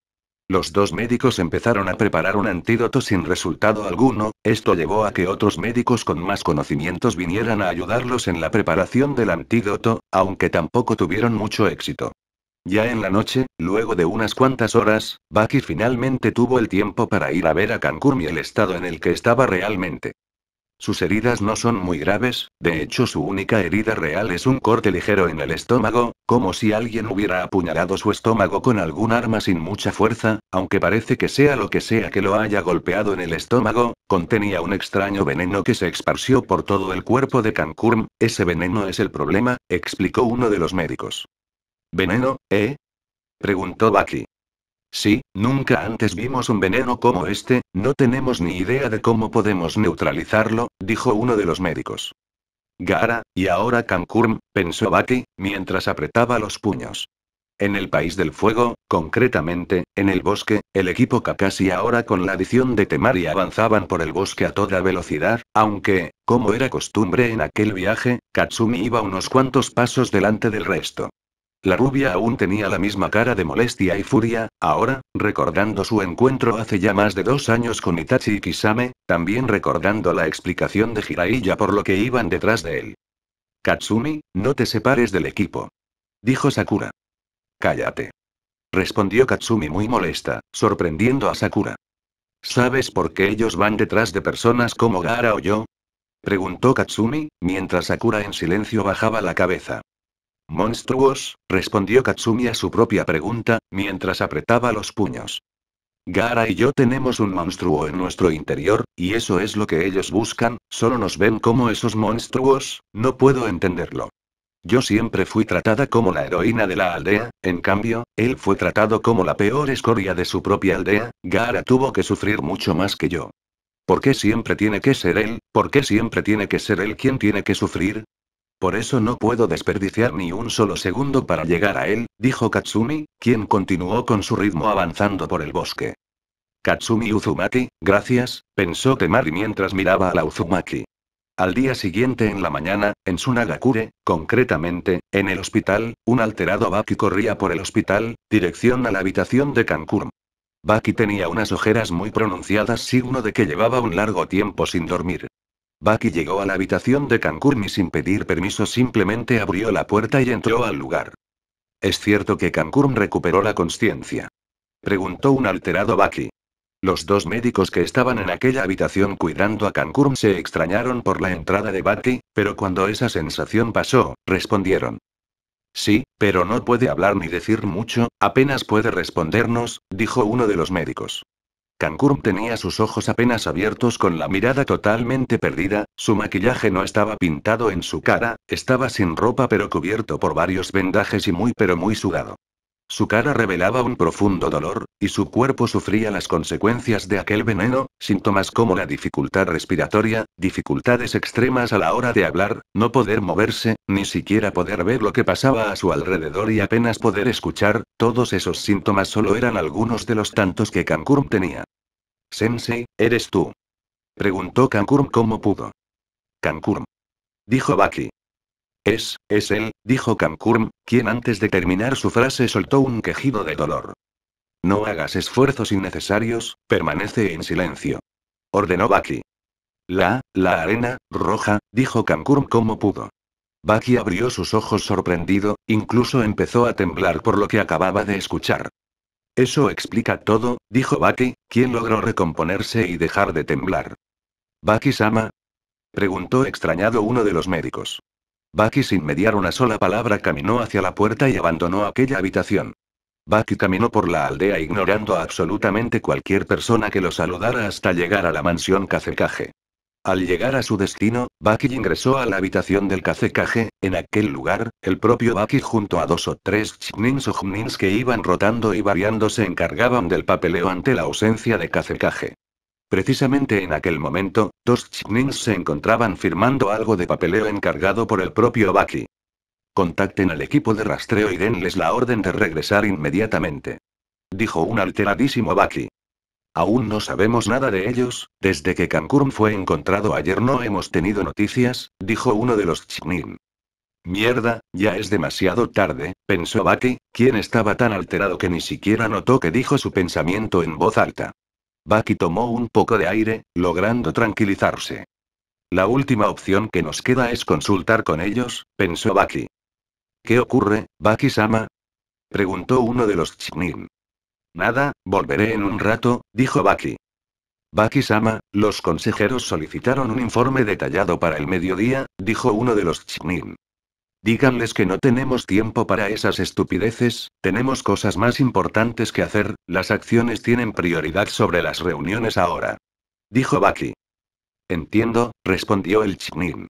Los dos médicos empezaron a preparar un antídoto sin resultado alguno, esto llevó a que otros médicos con más conocimientos vinieran a ayudarlos en la preparación del antídoto, aunque tampoco tuvieron mucho éxito. Ya en la noche, luego de unas cuantas horas, Bucky finalmente tuvo el tiempo para ir a ver a Cancún y el estado en el que estaba realmente. Sus heridas no son muy graves, de hecho su única herida real es un corte ligero en el estómago, como si alguien hubiera apuñalado su estómago con algún arma sin mucha fuerza, aunque parece que sea lo que sea que lo haya golpeado en el estómago, contenía un extraño veneno que se esparció por todo el cuerpo de Cancún, ese veneno es el problema, explicó uno de los médicos. ¿Veneno, eh? preguntó Baki. Sí, nunca antes vimos un veneno como este, no tenemos ni idea de cómo podemos neutralizarlo, dijo uno de los médicos. Gara, y ahora Kankurm, pensó Baki, mientras apretaba los puños. En el País del Fuego, concretamente, en el bosque, el equipo Kakashi ahora con la adición de Temari avanzaban por el bosque a toda velocidad, aunque, como era costumbre en aquel viaje, Katsumi iba unos cuantos pasos delante del resto. La rubia aún tenía la misma cara de molestia y furia, ahora, recordando su encuentro hace ya más de dos años con Itachi y Kisame, también recordando la explicación de Jiraiya por lo que iban detrás de él. Katsumi, no te separes del equipo. Dijo Sakura. Cállate. Respondió Katsumi muy molesta, sorprendiendo a Sakura. ¿Sabes por qué ellos van detrás de personas como Gara o yo? Preguntó Katsumi, mientras Sakura en silencio bajaba la cabeza. Monstruos, respondió Katsumi a su propia pregunta, mientras apretaba los puños. Gara y yo tenemos un monstruo en nuestro interior, y eso es lo que ellos buscan, solo nos ven como esos monstruos, no puedo entenderlo. Yo siempre fui tratada como la heroína de la aldea, en cambio, él fue tratado como la peor escoria de su propia aldea, Gara tuvo que sufrir mucho más que yo. ¿Por qué siempre tiene que ser él? ¿Por qué siempre tiene que ser él quien tiene que sufrir? Por eso no puedo desperdiciar ni un solo segundo para llegar a él, dijo Katsumi, quien continuó con su ritmo avanzando por el bosque. Katsumi Uzumaki, gracias, pensó Temari mientras miraba a la Uzumaki. Al día siguiente en la mañana, en Sunagakure, concretamente, en el hospital, un alterado Baki corría por el hospital, dirección a la habitación de Kankurm. Baki tenía unas ojeras muy pronunciadas signo de que llevaba un largo tiempo sin dormir. Bucky llegó a la habitación de Cancún y sin pedir permiso simplemente abrió la puerta y entró al lugar. Es cierto que Cancún recuperó la conciencia. Preguntó un alterado Bucky. Los dos médicos que estaban en aquella habitación cuidando a Cancún se extrañaron por la entrada de Bucky, pero cuando esa sensación pasó, respondieron. Sí, pero no puede hablar ni decir mucho, apenas puede respondernos, dijo uno de los médicos. Cancún tenía sus ojos apenas abiertos con la mirada totalmente perdida, su maquillaje no estaba pintado en su cara, estaba sin ropa pero cubierto por varios vendajes y muy pero muy sudado. Su cara revelaba un profundo dolor, y su cuerpo sufría las consecuencias de aquel veneno, síntomas como la dificultad respiratoria, dificultades extremas a la hora de hablar, no poder moverse, ni siquiera poder ver lo que pasaba a su alrededor y apenas poder escuchar, todos esos síntomas solo eran algunos de los tantos que Cancún tenía. Sensei, ¿eres tú? Preguntó Cancún cómo pudo. Cancún. Dijo Baki. Es, es él, dijo Kamkurm, quien antes de terminar su frase soltó un quejido de dolor. No hagas esfuerzos innecesarios, permanece en silencio. Ordenó Baki. La, la arena, roja, dijo Kamkurm como pudo. Baki abrió sus ojos sorprendido, incluso empezó a temblar por lo que acababa de escuchar. Eso explica todo, dijo Baki, quien logró recomponerse y dejar de temblar. ¿Baki-sama? preguntó extrañado uno de los médicos. Baki sin mediar una sola palabra caminó hacia la puerta y abandonó aquella habitación. Baki caminó por la aldea ignorando a absolutamente cualquier persona que lo saludara hasta llegar a la mansión Cacecaje. Al llegar a su destino, Baki ingresó a la habitación del Cacecaje, en aquel lugar, el propio Baki junto a dos o tres chnins o jnins que iban rotando y variando se encargaban del papeleo ante la ausencia de Cacecaje. Precisamente en aquel momento, dos Chnins se encontraban firmando algo de papeleo encargado por el propio Baki. Contacten al equipo de rastreo y denles la orden de regresar inmediatamente. Dijo un alteradísimo Baki. Aún no sabemos nada de ellos, desde que Cancún fue encontrado ayer no hemos tenido noticias, dijo uno de los chiknins. Mierda, ya es demasiado tarde, pensó Baki, quien estaba tan alterado que ni siquiera notó que dijo su pensamiento en voz alta. Baki tomó un poco de aire, logrando tranquilizarse. La última opción que nos queda es consultar con ellos, pensó Baki. ¿Qué ocurre, baki sama preguntó uno de los Chinin. Nada, volveré en un rato, dijo Baki. Baki-sama, los consejeros solicitaron un informe detallado para el mediodía, dijo uno de los Chinin. Díganles que no tenemos tiempo para esas estupideces, tenemos cosas más importantes que hacer, las acciones tienen prioridad sobre las reuniones ahora. Dijo Baki. Entiendo, respondió el Chinin.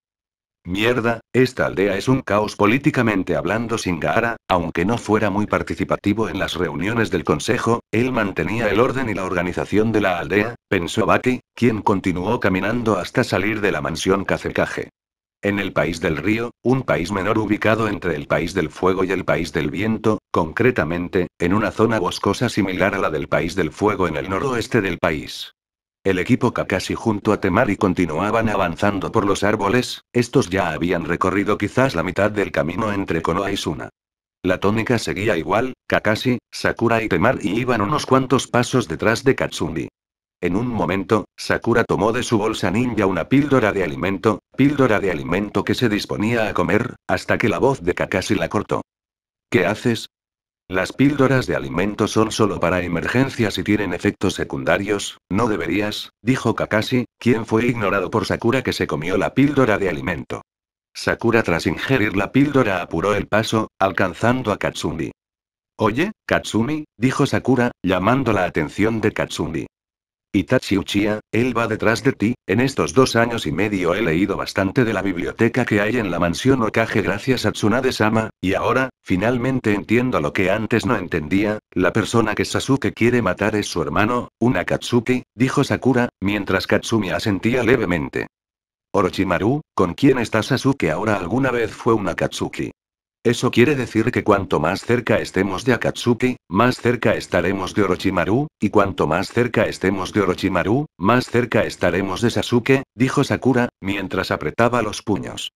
Mierda, esta aldea es un caos políticamente hablando sin Gaara, aunque no fuera muy participativo en las reuniones del consejo, él mantenía el orden y la organización de la aldea, pensó Baki, quien continuó caminando hasta salir de la mansión Kage. En el país del río, un país menor ubicado entre el país del fuego y el país del viento, concretamente, en una zona boscosa similar a la del país del fuego en el noroeste del país. El equipo Kakashi junto a Temari continuaban avanzando por los árboles, estos ya habían recorrido quizás la mitad del camino entre Konoha y Suna. La tónica seguía igual, Kakashi, Sakura y Temari iban unos cuantos pasos detrás de Katsumi. En un momento, Sakura tomó de su bolsa ninja una píldora de alimento, píldora de alimento que se disponía a comer, hasta que la voz de Kakashi la cortó. ¿Qué haces? Las píldoras de alimento son solo para emergencias y tienen efectos secundarios, no deberías, dijo Kakashi, quien fue ignorado por Sakura que se comió la píldora de alimento. Sakura tras ingerir la píldora apuró el paso, alcanzando a Katsumi. Oye, Katsumi, dijo Sakura, llamando la atención de Katsumi. Itachi Uchiha, él va detrás de ti, en estos dos años y medio he leído bastante de la biblioteca que hay en la mansión Okage gracias a Tsunade-sama, y ahora, finalmente entiendo lo que antes no entendía, la persona que Sasuke quiere matar es su hermano, un Akatsuki, dijo Sakura, mientras Katsumi asentía levemente. Orochimaru, ¿con quién está Sasuke ahora alguna vez fue una Akatsuki? Eso quiere decir que cuanto más cerca estemos de Akatsuki, más cerca estaremos de Orochimaru, y cuanto más cerca estemos de Orochimaru, más cerca estaremos de Sasuke, dijo Sakura, mientras apretaba los puños.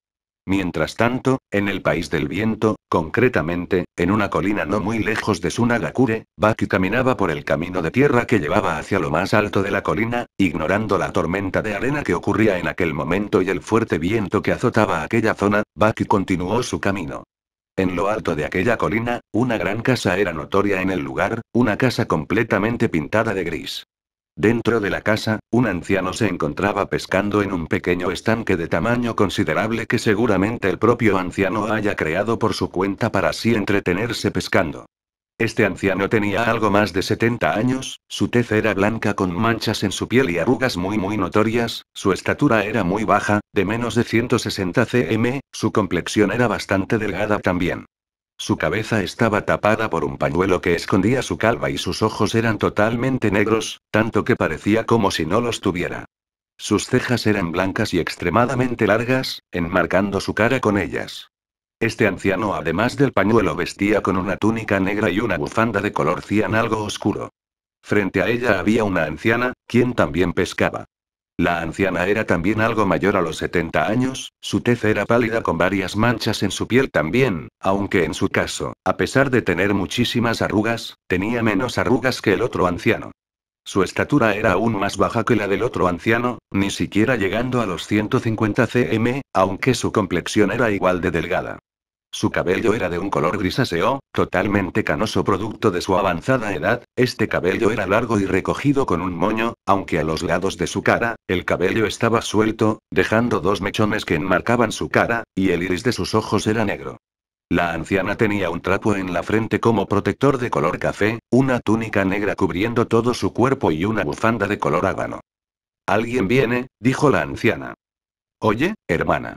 Mientras tanto, en el país del viento, concretamente, en una colina no muy lejos de Sunagakure, Baki caminaba por el camino de tierra que llevaba hacia lo más alto de la colina, ignorando la tormenta de arena que ocurría en aquel momento y el fuerte viento que azotaba aquella zona, Baki continuó su camino. En lo alto de aquella colina, una gran casa era notoria en el lugar, una casa completamente pintada de gris. Dentro de la casa, un anciano se encontraba pescando en un pequeño estanque de tamaño considerable que seguramente el propio anciano haya creado por su cuenta para así entretenerse pescando. Este anciano tenía algo más de 70 años, su tez era blanca con manchas en su piel y arrugas muy muy notorias, su estatura era muy baja, de menos de 160 cm, su complexión era bastante delgada también. Su cabeza estaba tapada por un pañuelo que escondía su calva y sus ojos eran totalmente negros, tanto que parecía como si no los tuviera. Sus cejas eran blancas y extremadamente largas, enmarcando su cara con ellas. Este anciano además del pañuelo vestía con una túnica negra y una bufanda de color cian algo oscuro. Frente a ella había una anciana, quien también pescaba. La anciana era también algo mayor a los 70 años, su tez era pálida con varias manchas en su piel también, aunque en su caso, a pesar de tener muchísimas arrugas, tenía menos arrugas que el otro anciano. Su estatura era aún más baja que la del otro anciano, ni siquiera llegando a los 150 cm, aunque su complexión era igual de delgada. Su cabello era de un color grisáceo, totalmente canoso producto de su avanzada edad, este cabello era largo y recogido con un moño, aunque a los lados de su cara, el cabello estaba suelto, dejando dos mechones que enmarcaban su cara, y el iris de sus ojos era negro. La anciana tenía un trapo en la frente como protector de color café, una túnica negra cubriendo todo su cuerpo y una bufanda de color ábano. Alguien viene, dijo la anciana. Oye, hermana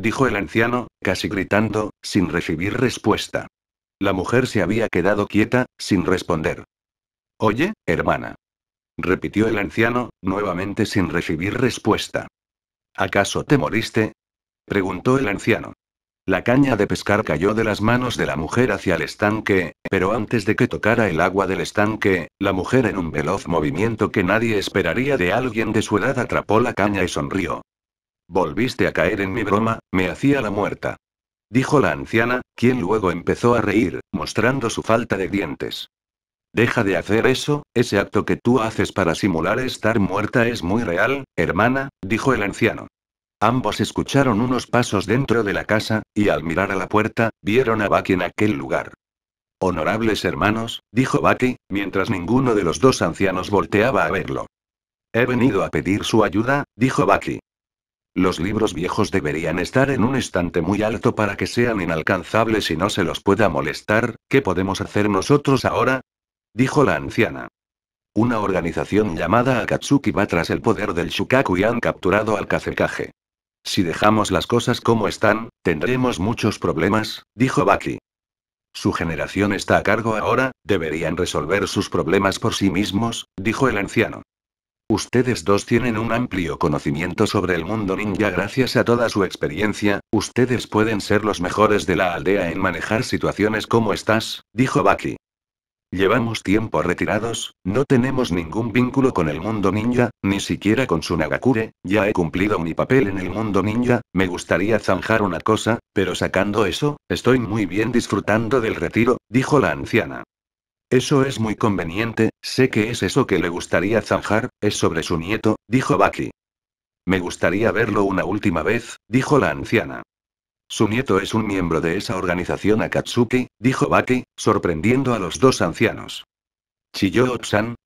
dijo el anciano, casi gritando, sin recibir respuesta. La mujer se había quedado quieta, sin responder. Oye, hermana. Repitió el anciano, nuevamente sin recibir respuesta. ¿Acaso te moriste? preguntó el anciano. La caña de pescar cayó de las manos de la mujer hacia el estanque, pero antes de que tocara el agua del estanque, la mujer en un veloz movimiento que nadie esperaría de alguien de su edad atrapó la caña y sonrió. Volviste a caer en mi broma, me hacía la muerta. Dijo la anciana, quien luego empezó a reír, mostrando su falta de dientes. Deja de hacer eso, ese acto que tú haces para simular estar muerta es muy real, hermana, dijo el anciano. Ambos escucharon unos pasos dentro de la casa, y al mirar a la puerta, vieron a Bucky en aquel lugar. Honorables hermanos, dijo Bucky, mientras ninguno de los dos ancianos volteaba a verlo. He venido a pedir su ayuda, dijo Bucky. Los libros viejos deberían estar en un estante muy alto para que sean inalcanzables y no se los pueda molestar. ¿Qué podemos hacer nosotros ahora? dijo la anciana. Una organización llamada Akatsuki va tras el poder del Shukaku y han capturado al Kazekage. Si dejamos las cosas como están, tendremos muchos problemas, dijo Baki. Su generación está a cargo ahora, deberían resolver sus problemas por sí mismos, dijo el anciano. Ustedes dos tienen un amplio conocimiento sobre el mundo ninja gracias a toda su experiencia, ustedes pueden ser los mejores de la aldea en manejar situaciones como estas, dijo Baki. Llevamos tiempo retirados, no tenemos ningún vínculo con el mundo ninja, ni siquiera con su Nagakure, ya he cumplido mi papel en el mundo ninja, me gustaría zanjar una cosa, pero sacando eso, estoy muy bien disfrutando del retiro, dijo la anciana. Eso es muy conveniente, sé que es eso que le gustaría zanjar, es sobre su nieto, dijo Baki. Me gustaría verlo una última vez, dijo la anciana. Su nieto es un miembro de esa organización Akatsuki, dijo Baki, sorprendiendo a los dos ancianos. Chiyo-san,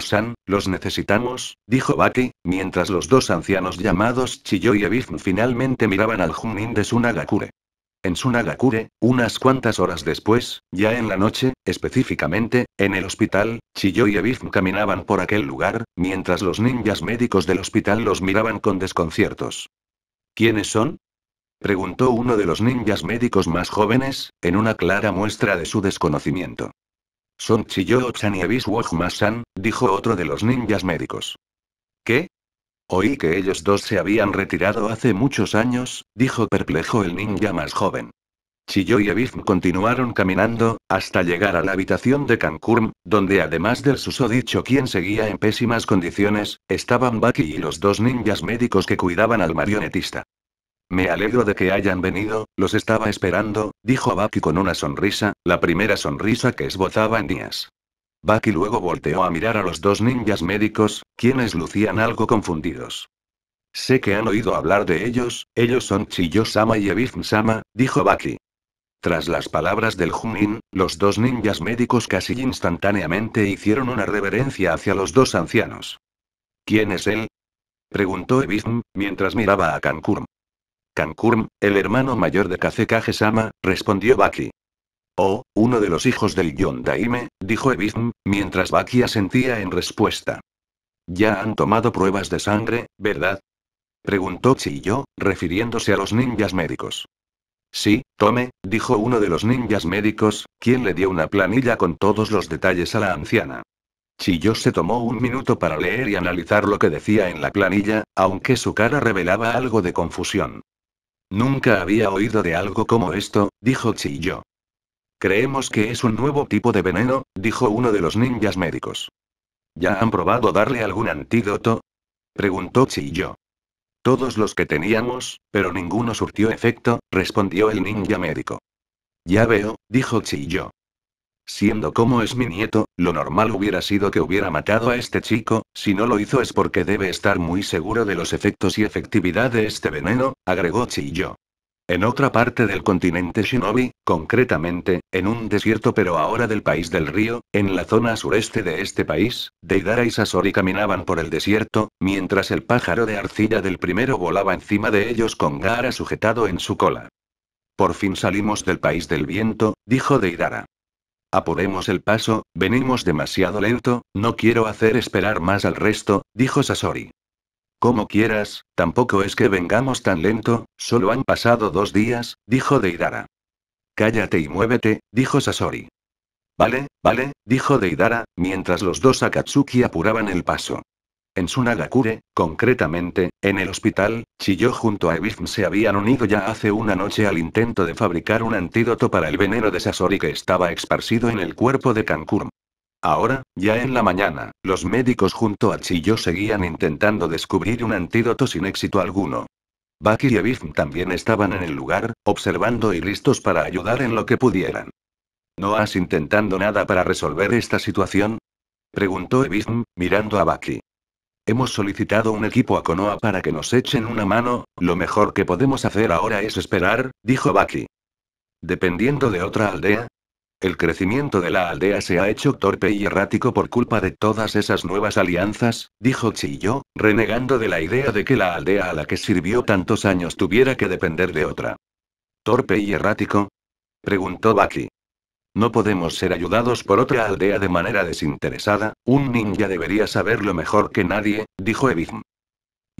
san los necesitamos, dijo Baki, mientras los dos ancianos llamados Chiyo y Ebisu finalmente miraban al Junin de Sunagakure. En Sunagakure, unas cuantas horas después, ya en la noche, específicamente, en el hospital, Chiyo y Ebizm caminaban por aquel lugar, mientras los ninjas médicos del hospital los miraban con desconciertos. ¿Quiénes son? preguntó uno de los ninjas médicos más jóvenes, en una clara muestra de su desconocimiento. Son Chiyo y Ebis Wojma-san, dijo otro de los ninjas médicos. Oí que ellos dos se habían retirado hace muchos años, dijo perplejo el ninja más joven. Chiyo y Evif continuaron caminando, hasta llegar a la habitación de Cancurm, donde además del susodicho quien seguía en pésimas condiciones, estaban Bucky y los dos ninjas médicos que cuidaban al marionetista. Me alegro de que hayan venido, los estaba esperando, dijo Bucky con una sonrisa, la primera sonrisa que esbozaba en días. Baki luego volteó a mirar a los dos ninjas médicos, quienes lucían algo confundidos. Sé que han oído hablar de ellos, ellos son Chiyosama sama y Ebism sama dijo Baki. Tras las palabras del Junin, los dos ninjas médicos casi instantáneamente hicieron una reverencia hacia los dos ancianos. ¿Quién es él? preguntó Ebism, mientras miraba a Kankurm. Kankurm, el hermano mayor de Kazekage-sama, respondió Baki. Oh, uno de los hijos del Yondaime, dijo Ebism, mientras Baki sentía en respuesta. Ya han tomado pruebas de sangre, ¿verdad? Preguntó Chiyo, refiriéndose a los ninjas médicos. Sí, tome, dijo uno de los ninjas médicos, quien le dio una planilla con todos los detalles a la anciana. Chiyo se tomó un minuto para leer y analizar lo que decía en la planilla, aunque su cara revelaba algo de confusión. Nunca había oído de algo como esto, dijo Chiyo. Creemos que es un nuevo tipo de veneno, dijo uno de los ninjas médicos. ¿Ya han probado darle algún antídoto? preguntó Chiyo. Todos los que teníamos, pero ninguno surtió efecto, respondió el ninja médico. Ya veo, dijo Chiyo. Siendo como es mi nieto, lo normal hubiera sido que hubiera matado a este chico, si no lo hizo es porque debe estar muy seguro de los efectos y efectividad de este veneno, agregó Chiyo en otra parte del continente shinobi, concretamente, en un desierto pero ahora del país del río, en la zona sureste de este país, Deidara y Sasori caminaban por el desierto, mientras el pájaro de arcilla del primero volaba encima de ellos con Gara sujetado en su cola. Por fin salimos del país del viento, dijo Deidara. Apuremos el paso, venimos demasiado lento, no quiero hacer esperar más al resto, dijo Sasori. Como quieras, tampoco es que vengamos tan lento, solo han pasado dos días, dijo Deidara. Cállate y muévete, dijo Sasori. Vale, vale, dijo Deidara, mientras los dos Akatsuki apuraban el paso. En Sunagakure, concretamente, en el hospital, Chiyo junto a Ebism se habían unido ya hace una noche al intento de fabricar un antídoto para el veneno de Sasori que estaba esparcido en el cuerpo de Kankurm. Ahora, ya en la mañana, los médicos junto a Chiyo seguían intentando descubrir un antídoto sin éxito alguno. Baki y Evism también estaban en el lugar, observando y listos para ayudar en lo que pudieran. ¿No has intentando nada para resolver esta situación? Preguntó Ebism, mirando a Baki. Hemos solicitado un equipo a Konoha para que nos echen una mano, lo mejor que podemos hacer ahora es esperar, dijo Baki. Dependiendo de otra aldea, el crecimiento de la aldea se ha hecho torpe y errático por culpa de todas esas nuevas alianzas, dijo Chiyo, renegando de la idea de que la aldea a la que sirvió tantos años tuviera que depender de otra. ¿Torpe y errático? preguntó Baki. No podemos ser ayudados por otra aldea de manera desinteresada, un ninja debería saberlo mejor que nadie, dijo Evizm.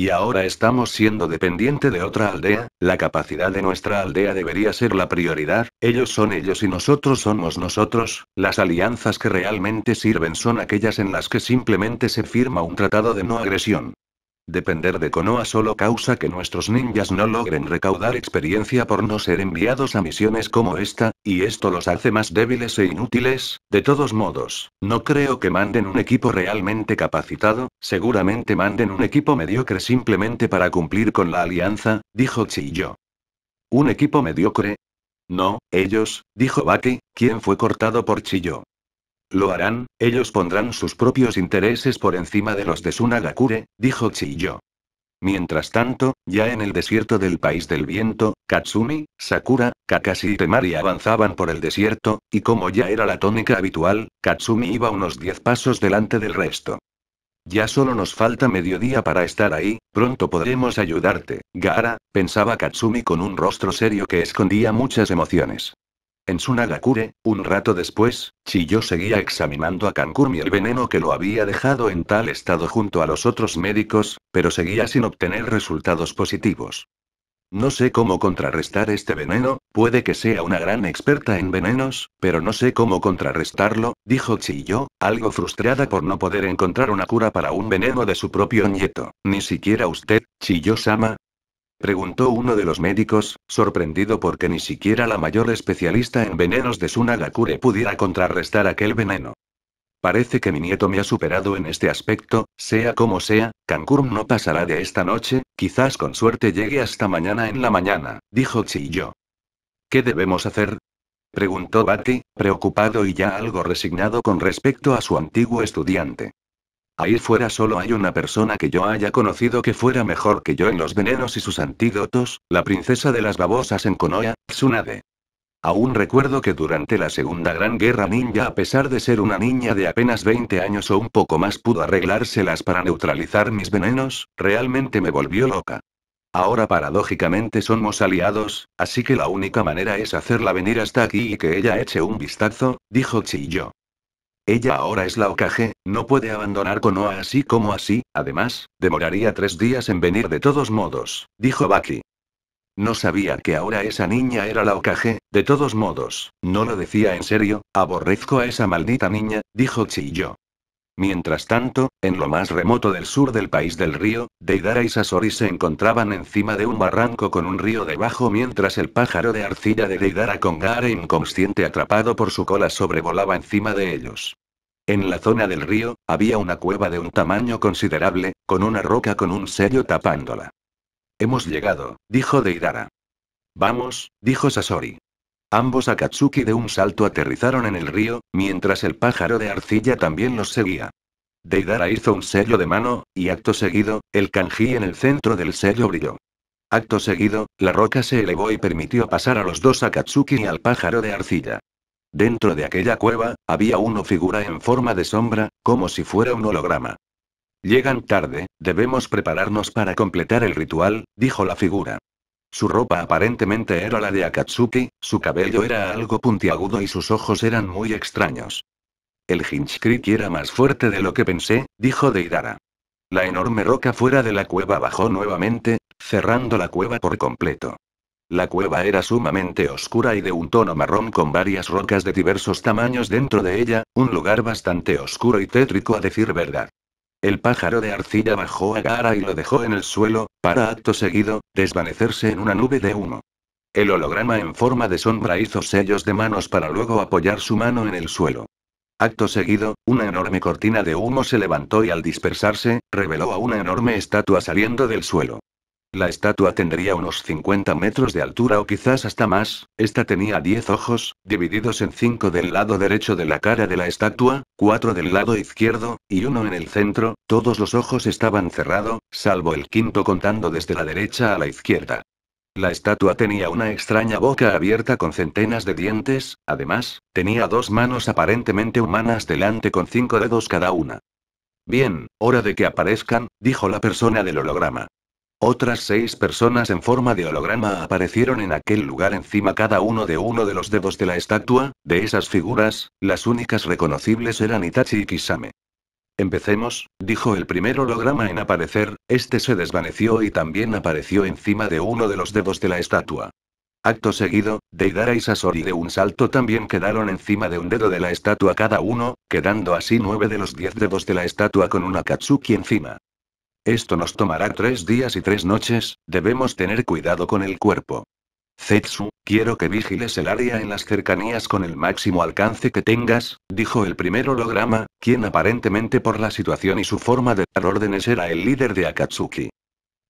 Y ahora estamos siendo dependiente de otra aldea, la capacidad de nuestra aldea debería ser la prioridad, ellos son ellos y nosotros somos nosotros, las alianzas que realmente sirven son aquellas en las que simplemente se firma un tratado de no agresión. Depender de Konoha solo causa que nuestros ninjas no logren recaudar experiencia por no ser enviados a misiones como esta, y esto los hace más débiles e inútiles. De todos modos, no creo que manden un equipo realmente capacitado, seguramente manden un equipo mediocre simplemente para cumplir con la alianza, dijo Chiyo. ¿Un equipo mediocre? No, ellos, dijo Baki, quien fue cortado por Chiyo. Lo harán, ellos pondrán sus propios intereses por encima de los de Sunagakure, dijo Chiyo. Mientras tanto, ya en el desierto del país del viento, Katsumi, Sakura, Kakashi y Temari avanzaban por el desierto, y como ya era la tónica habitual, Katsumi iba unos diez pasos delante del resto. Ya solo nos falta mediodía para estar ahí, pronto podremos ayudarte, Gara, pensaba Katsumi con un rostro serio que escondía muchas emociones. En su un rato después, Chiyo seguía examinando a Kankurmi el veneno que lo había dejado en tal estado junto a los otros médicos, pero seguía sin obtener resultados positivos. No sé cómo contrarrestar este veneno, puede que sea una gran experta en venenos, pero no sé cómo contrarrestarlo, dijo Chiyo, algo frustrada por no poder encontrar una cura para un veneno de su propio nieto. Ni siquiera usted, Chiyo-sama, Preguntó uno de los médicos, sorprendido porque ni siquiera la mayor especialista en venenos de Sunagakure pudiera contrarrestar aquel veneno. Parece que mi nieto me ha superado en este aspecto, sea como sea, Kankurum no pasará de esta noche, quizás con suerte llegue hasta mañana en la mañana, dijo Chiyo. ¿Qué debemos hacer? preguntó Bati, preocupado y ya algo resignado con respecto a su antiguo estudiante. Ahí fuera solo hay una persona que yo haya conocido que fuera mejor que yo en los venenos y sus antídotos, la princesa de las babosas en Konoha, Tsunade. Aún recuerdo que durante la Segunda Gran Guerra Ninja, a pesar de ser una niña de apenas 20 años o un poco más, pudo arreglárselas para neutralizar mis venenos, realmente me volvió loca. Ahora paradójicamente somos aliados, así que la única manera es hacerla venir hasta aquí y que ella eche un vistazo, dijo Chiyo. Ella ahora es la Okage, no puede abandonar Konoha así como así, además, demoraría tres días en venir de todos modos, dijo Baki. No sabía que ahora esa niña era la Okage, de todos modos, no lo decía en serio, aborrezco a esa maldita niña, dijo Chiyo. Mientras tanto, en lo más remoto del sur del país del río, Deidara y Sasori se encontraban encima de un barranco con un río debajo mientras el pájaro de arcilla de Deidara con Gare inconsciente atrapado por su cola sobrevolaba encima de ellos. En la zona del río, había una cueva de un tamaño considerable, con una roca con un sello tapándola. Hemos llegado, dijo Deidara. Vamos, dijo Sasori. Ambos Akatsuki de un salto aterrizaron en el río, mientras el pájaro de arcilla también los seguía. Deidara hizo un sello de mano, y acto seguido, el kanji en el centro del sello brilló. Acto seguido, la roca se elevó y permitió pasar a los dos Akatsuki y al pájaro de arcilla. Dentro de aquella cueva, había una figura en forma de sombra, como si fuera un holograma. Llegan tarde, debemos prepararnos para completar el ritual, dijo la figura. Su ropa aparentemente era la de Akatsuki, su cabello era algo puntiagudo y sus ojos eran muy extraños. El Hinchcreek era más fuerte de lo que pensé, dijo Deidara. La enorme roca fuera de la cueva bajó nuevamente, cerrando la cueva por completo. La cueva era sumamente oscura y de un tono marrón con varias rocas de diversos tamaños dentro de ella, un lugar bastante oscuro y tétrico a decir verdad. El pájaro de arcilla bajó a Gara y lo dejó en el suelo, para acto seguido, desvanecerse en una nube de humo. El holograma en forma de sombra hizo sellos de manos para luego apoyar su mano en el suelo. Acto seguido, una enorme cortina de humo se levantó y al dispersarse, reveló a una enorme estatua saliendo del suelo. La estatua tendría unos 50 metros de altura o quizás hasta más, esta tenía 10 ojos, divididos en 5 del lado derecho de la cara de la estatua, 4 del lado izquierdo, y uno en el centro, todos los ojos estaban cerrados, salvo el quinto contando desde la derecha a la izquierda. La estatua tenía una extraña boca abierta con centenas de dientes, además, tenía dos manos aparentemente humanas delante con cinco dedos cada una. Bien, hora de que aparezcan, dijo la persona del holograma. Otras seis personas en forma de holograma aparecieron en aquel lugar encima cada uno de uno de los dedos de la estatua, de esas figuras, las únicas reconocibles eran Itachi y Kisame. Empecemos, dijo el primer holograma en aparecer, este se desvaneció y también apareció encima de uno de los dedos de la estatua. Acto seguido, Deidara y Sasori de un salto también quedaron encima de un dedo de la estatua cada uno, quedando así nueve de los diez dedos de la estatua con una Katsuki encima. Esto nos tomará tres días y tres noches, debemos tener cuidado con el cuerpo. Zetsu, quiero que vigiles el área en las cercanías con el máximo alcance que tengas, dijo el primer holograma, quien aparentemente por la situación y su forma de dar órdenes era el líder de Akatsuki.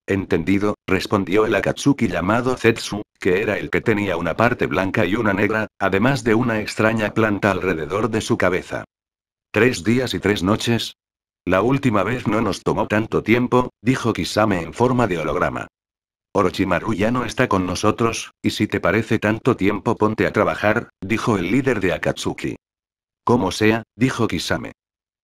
Entendido, respondió el Akatsuki llamado Zetsu, que era el que tenía una parte blanca y una negra, además de una extraña planta alrededor de su cabeza. Tres días y tres noches, la última vez no nos tomó tanto tiempo, dijo Kisame en forma de holograma. Orochimaru ya no está con nosotros, y si te parece tanto tiempo ponte a trabajar, dijo el líder de Akatsuki. Como sea, dijo Kisame.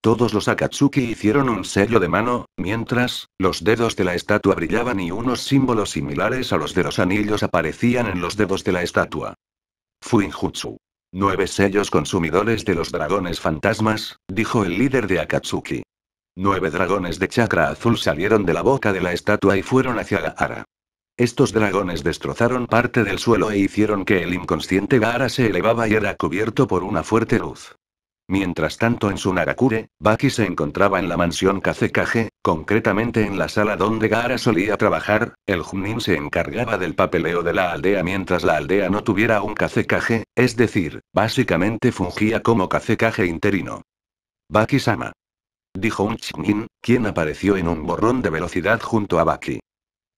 Todos los Akatsuki hicieron un sello de mano, mientras, los dedos de la estatua brillaban y unos símbolos similares a los de los anillos aparecían en los dedos de la estatua. Fuinjutsu. Nueve sellos consumidores de los dragones fantasmas, dijo el líder de Akatsuki. Nueve dragones de chakra azul salieron de la boca de la estatua y fueron hacia Gaara. Estos dragones destrozaron parte del suelo e hicieron que el inconsciente Gaara se elevaba y era cubierto por una fuerte luz. Mientras tanto en su Nagakure, Baki se encontraba en la mansión Kazekage, concretamente en la sala donde Gara solía trabajar, el Junin se encargaba del papeleo de la aldea mientras la aldea no tuviera un Kazekage, es decir, básicamente fungía como Kazekage interino. Baki-sama dijo un Chinin, quien apareció en un borrón de velocidad junto a Baki.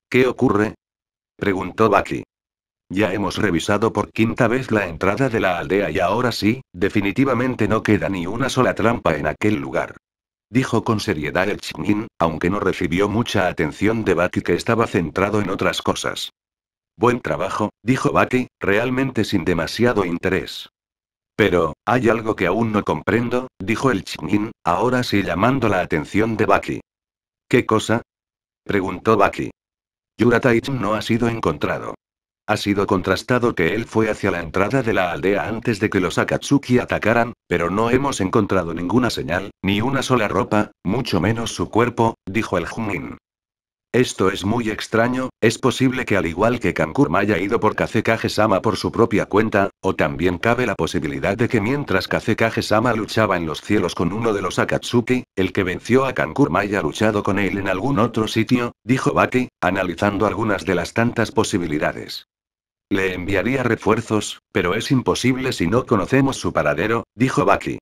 ¿Qué ocurre? preguntó Baki. Ya hemos revisado por quinta vez la entrada de la aldea y ahora sí, definitivamente no queda ni una sola trampa en aquel lugar. Dijo con seriedad el Chinin, aunque no recibió mucha atención de Baki que estaba centrado en otras cosas. Buen trabajo, dijo Baki, realmente sin demasiado interés. Pero, hay algo que aún no comprendo, dijo el Chinin, ahora sí llamando la atención de Baki. ¿Qué cosa? preguntó Baki. Yurataichin no ha sido encontrado. Ha sido contrastado que él fue hacia la entrada de la aldea antes de que los Akatsuki atacaran, pero no hemos encontrado ninguna señal, ni una sola ropa, mucho menos su cuerpo, dijo el Junin. Esto es muy extraño, es posible que al igual que Kankurma haya ido por kazekage por su propia cuenta, o también cabe la posibilidad de que mientras kazekage luchaba en los cielos con uno de los Akatsuki, el que venció a Kankurma haya luchado con él en algún otro sitio, dijo Baki, analizando algunas de las tantas posibilidades. Le enviaría refuerzos, pero es imposible si no conocemos su paradero, dijo Baki.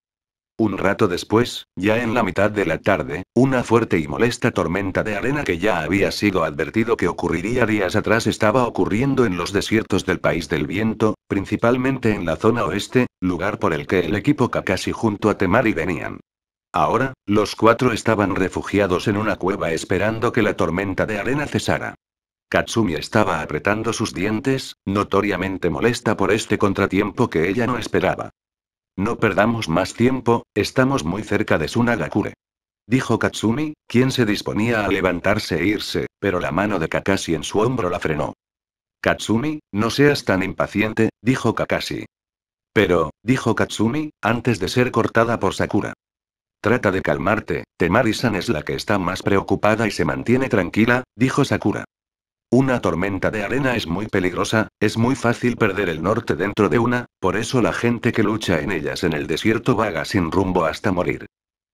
Un rato después, ya en la mitad de la tarde, una fuerte y molesta tormenta de arena que ya había sido advertido que ocurriría días atrás estaba ocurriendo en los desiertos del país del viento, principalmente en la zona oeste, lugar por el que el equipo Kakashi junto a Temari venían. Ahora, los cuatro estaban refugiados en una cueva esperando que la tormenta de arena cesara. Katsumi estaba apretando sus dientes, notoriamente molesta por este contratiempo que ella no esperaba. No perdamos más tiempo, estamos muy cerca de Sunagakure. Dijo Katsumi, quien se disponía a levantarse e irse, pero la mano de Kakashi en su hombro la frenó. Katsumi, no seas tan impaciente, dijo Kakashi. Pero, dijo Katsumi, antes de ser cortada por Sakura. Trata de calmarte, Temari-san es la que está más preocupada y se mantiene tranquila, dijo Sakura. Una tormenta de arena es muy peligrosa, es muy fácil perder el norte dentro de una, por eso la gente que lucha en ellas en el desierto vaga sin rumbo hasta morir.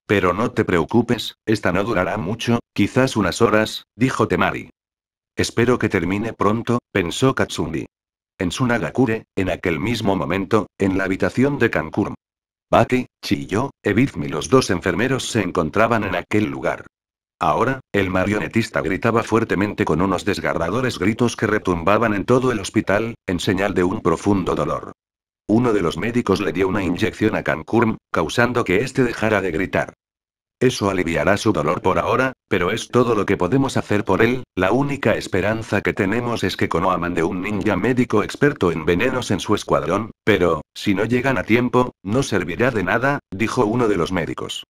Pero no te preocupes, esta no durará mucho, quizás unas horas, dijo Temari. Espero que termine pronto, pensó Katsumi. En Sunagakure, en aquel mismo momento, en la habitación de Kankurm. Baki, Chiyo, Ebizmi los dos enfermeros se encontraban en aquel lugar. Ahora, el marionetista gritaba fuertemente con unos desgarradores gritos que retumbaban en todo el hospital, en señal de un profundo dolor. Uno de los médicos le dio una inyección a Cancún, causando que éste dejara de gritar. Eso aliviará su dolor por ahora, pero es todo lo que podemos hacer por él, la única esperanza que tenemos es que Konoha mande un ninja médico experto en venenos en su escuadrón, pero, si no llegan a tiempo, no servirá de nada, dijo uno de los médicos.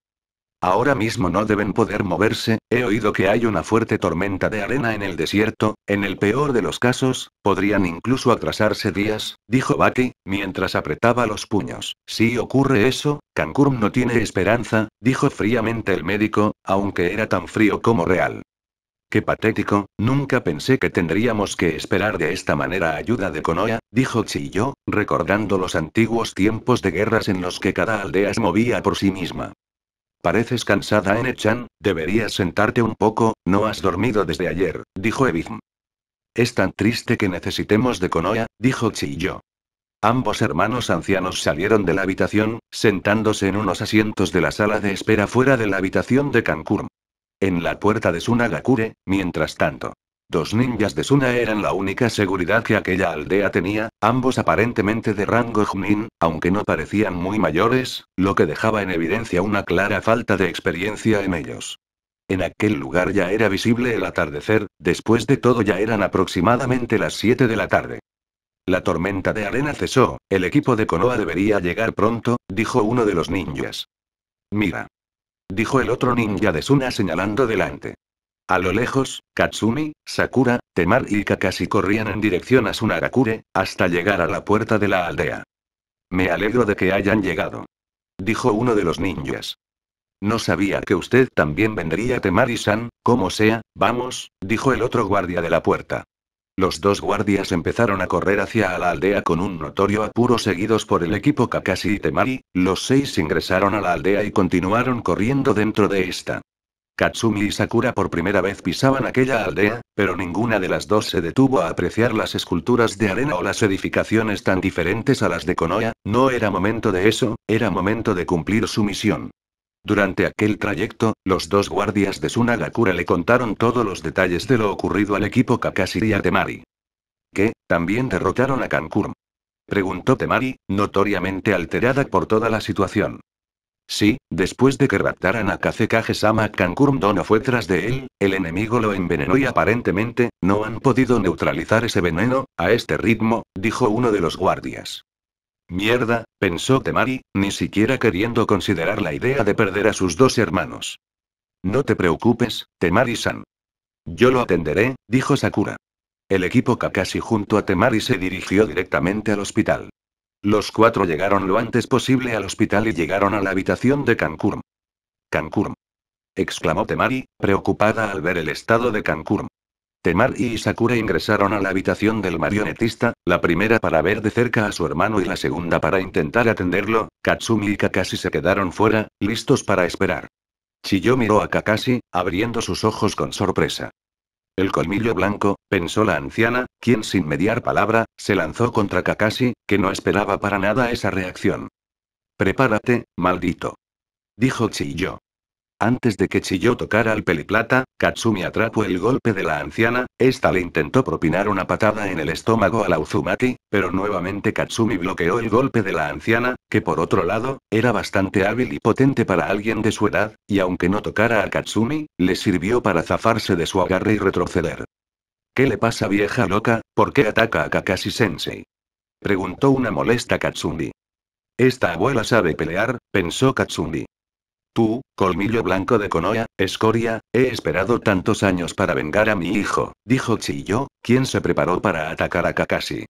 Ahora mismo no deben poder moverse, he oído que hay una fuerte tormenta de arena en el desierto, en el peor de los casos, podrían incluso atrasarse días, dijo Baki, mientras apretaba los puños. Si ocurre eso, Cancún no tiene esperanza, dijo fríamente el médico, aunque era tan frío como real. Qué patético, nunca pensé que tendríamos que esperar de esta manera ayuda de Konoya, dijo Chiyo, recordando los antiguos tiempos de guerras en los que cada aldea se movía por sí misma. Pareces cansada, N-chan, deberías sentarte un poco, no has dormido desde ayer, dijo Ebizm. Es tan triste que necesitemos de Konoya, dijo Chi yo. Ambos hermanos ancianos salieron de la habitación, sentándose en unos asientos de la sala de espera fuera de la habitación de Kankur. En la puerta de Sunagakure, mientras tanto. Dos ninjas de Suna eran la única seguridad que aquella aldea tenía, ambos aparentemente de rango Junin, aunque no parecían muy mayores, lo que dejaba en evidencia una clara falta de experiencia en ellos. En aquel lugar ya era visible el atardecer, después de todo ya eran aproximadamente las 7 de la tarde. La tormenta de arena cesó, el equipo de Konoha debería llegar pronto, dijo uno de los ninjas. Mira. Dijo el otro ninja de Suna señalando delante. A lo lejos, Katsumi, Sakura, Temar y Kakashi corrían en dirección a Sunagakure, hasta llegar a la puerta de la aldea. Me alegro de que hayan llegado. Dijo uno de los ninjas. No sabía que usted también vendría Temari-san, como sea, vamos, dijo el otro guardia de la puerta. Los dos guardias empezaron a correr hacia la aldea con un notorio apuro seguidos por el equipo Kakashi y Temari, los seis ingresaron a la aldea y continuaron corriendo dentro de esta. Katsumi y Sakura por primera vez pisaban aquella aldea, pero ninguna de las dos se detuvo a apreciar las esculturas de arena o las edificaciones tan diferentes a las de Konoha, no era momento de eso, era momento de cumplir su misión. Durante aquel trayecto, los dos guardias de Sunagakura le contaron todos los detalles de lo ocurrido al equipo Kakashi y Temari. ¿Qué? ¿También derrotaron a Kankurm? Preguntó Temari, notoriamente alterada por toda la situación. Sí, después de que raptaran a Kazekage-sama Dono fue tras de él, el enemigo lo envenenó y aparentemente, no han podido neutralizar ese veneno, a este ritmo, dijo uno de los guardias. Mierda, pensó Temari, ni siquiera queriendo considerar la idea de perder a sus dos hermanos. No te preocupes, Temari-san. Yo lo atenderé, dijo Sakura. El equipo Kakashi junto a Temari se dirigió directamente al hospital. Los cuatro llegaron lo antes posible al hospital y llegaron a la habitación de Cancurm. Cancurm. exclamó Temari, preocupada al ver el estado de Cancurm. Temari y Sakura ingresaron a la habitación del marionetista, la primera para ver de cerca a su hermano y la segunda para intentar atenderlo, Katsumi y Kakashi se quedaron fuera, listos para esperar. Chiyo miró a Kakashi, abriendo sus ojos con sorpresa. El colmillo blanco, pensó la anciana, quien sin mediar palabra, se lanzó contra Kakashi, que no esperaba para nada esa reacción. Prepárate, maldito. Dijo Chiyo. Antes de que Chiyo tocara al peliplata, Katsumi atrapó el golpe de la anciana, esta le intentó propinar una patada en el estómago a la Uzumaki, pero nuevamente Katsumi bloqueó el golpe de la anciana, que por otro lado, era bastante hábil y potente para alguien de su edad, y aunque no tocara a Katsumi, le sirvió para zafarse de su agarre y retroceder. ¿Qué le pasa vieja loca? ¿Por qué ataca a Kakashi-sensei? Preguntó una molesta Katsumi. Esta abuela sabe pelear, pensó Katsumi. Tú, colmillo blanco de Konoha, escoria, he esperado tantos años para vengar a mi hijo, dijo Chiyo, quien se preparó para atacar a Kakashi.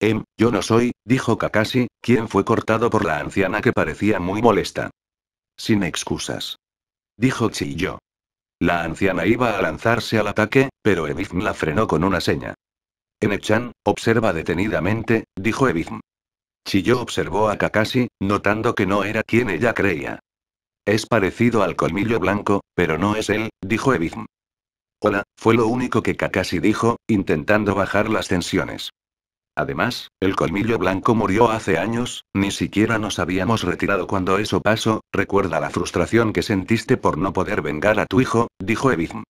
Em, yo no soy, dijo Kakashi, quien fue cortado por la anciana que parecía muy molesta. Sin excusas. Dijo Chiyo. La anciana iba a lanzarse al ataque, pero Ebizm la frenó con una seña. Enechan, observa detenidamente, dijo Ebizm. Chiyo observó a Kakashi, notando que no era quien ella creía. Es parecido al colmillo blanco, pero no es él, dijo Ebizm. Hola, fue lo único que Kakashi dijo, intentando bajar las tensiones. Además, el colmillo blanco murió hace años, ni siquiera nos habíamos retirado cuando eso pasó, recuerda la frustración que sentiste por no poder vengar a tu hijo, dijo Evizm.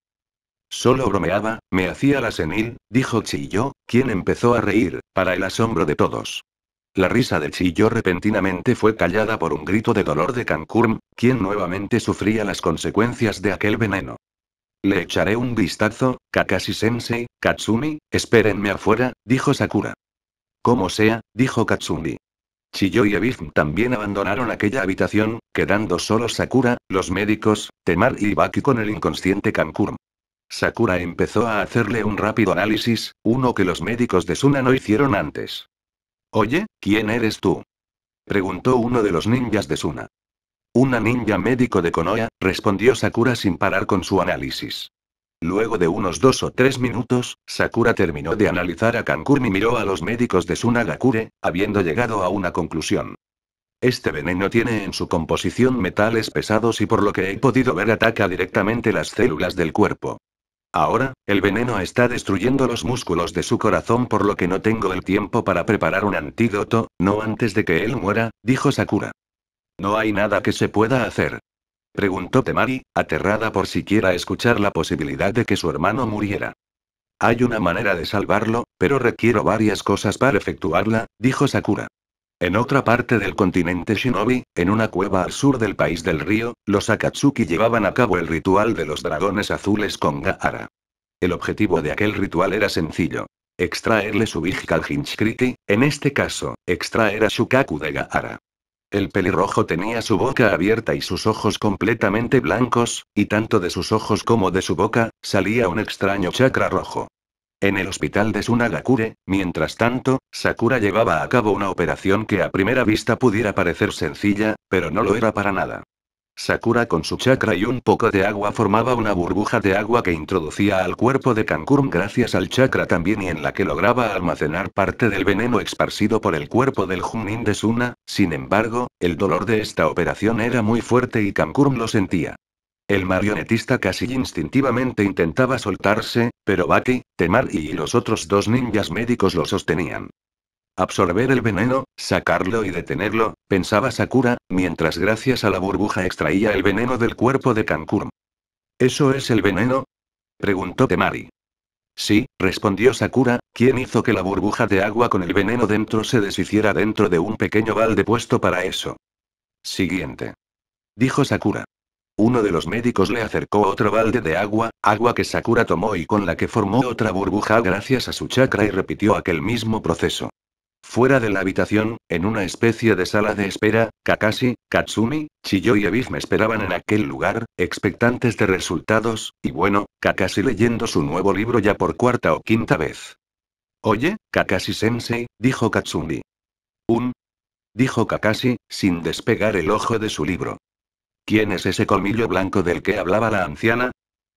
Solo bromeaba, me hacía la senil, dijo Chiyo, quien empezó a reír, para el asombro de todos. La risa de Chillo repentinamente fue callada por un grito de dolor de Kankurm, quien nuevamente sufría las consecuencias de aquel veneno. Le echaré un vistazo, Kakashi Sensei, Katsumi, espérenme afuera, dijo Sakura. Como sea, dijo Katsumi. Chiyo y Ebif también abandonaron aquella habitación, quedando solo Sakura, los médicos, Temar y Baki con el inconsciente Kankurm. Sakura empezó a hacerle un rápido análisis, uno que los médicos de Suna no hicieron antes. Oye, ¿quién eres tú? preguntó uno de los ninjas de Suna. Una ninja médico de Konoha, respondió Sakura sin parar con su análisis. Luego de unos dos o tres minutos, Sakura terminó de analizar a Kankurmi y miró a los médicos de Sunagakure, habiendo llegado a una conclusión. Este veneno tiene en su composición metales pesados y por lo que he podido ver ataca directamente las células del cuerpo. Ahora, el veneno está destruyendo los músculos de su corazón por lo que no tengo el tiempo para preparar un antídoto, no antes de que él muera, dijo Sakura. No hay nada que se pueda hacer. Preguntó Temari, aterrada por siquiera escuchar la posibilidad de que su hermano muriera. Hay una manera de salvarlo, pero requiero varias cosas para efectuarla, dijo Sakura. En otra parte del continente Shinobi, en una cueva al sur del país del río, los Akatsuki llevaban a cabo el ritual de los dragones azules con Gaara. El objetivo de aquel ritual era sencillo. Extraerle su al Hinchkriti, en este caso, extraer a Shukaku de Gaara. El pelirrojo tenía su boca abierta y sus ojos completamente blancos, y tanto de sus ojos como de su boca, salía un extraño chakra rojo. En el hospital de Sunagakure, mientras tanto, Sakura llevaba a cabo una operación que a primera vista pudiera parecer sencilla, pero no lo era para nada. Sakura con su chakra y un poco de agua formaba una burbuja de agua que introducía al cuerpo de Cancún gracias al chakra también y en la que lograba almacenar parte del veneno esparcido por el cuerpo del Junin de Suna, sin embargo, el dolor de esta operación era muy fuerte y Cancún lo sentía. El marionetista casi instintivamente intentaba soltarse, pero Baki, Temari y los otros dos ninjas médicos lo sostenían. Absorber el veneno, sacarlo y detenerlo, pensaba Sakura, mientras gracias a la burbuja extraía el veneno del cuerpo de Kankurm. ¿Eso es el veneno? preguntó Temari. Sí, respondió Sakura, quien hizo que la burbuja de agua con el veneno dentro se deshiciera dentro de un pequeño balde puesto para eso. Siguiente. Dijo Sakura. Uno de los médicos le acercó otro balde de agua, agua que Sakura tomó y con la que formó otra burbuja gracias a su chakra y repitió aquel mismo proceso. Fuera de la habitación, en una especie de sala de espera, Kakashi, Katsumi, Chiyo y me esperaban en aquel lugar, expectantes de resultados, y bueno, Kakashi leyendo su nuevo libro ya por cuarta o quinta vez. Oye, Kakashi-sensei, dijo Katsumi. Un. Dijo Kakashi, sin despegar el ojo de su libro. ¿Quién es ese colmillo blanco del que hablaba la anciana?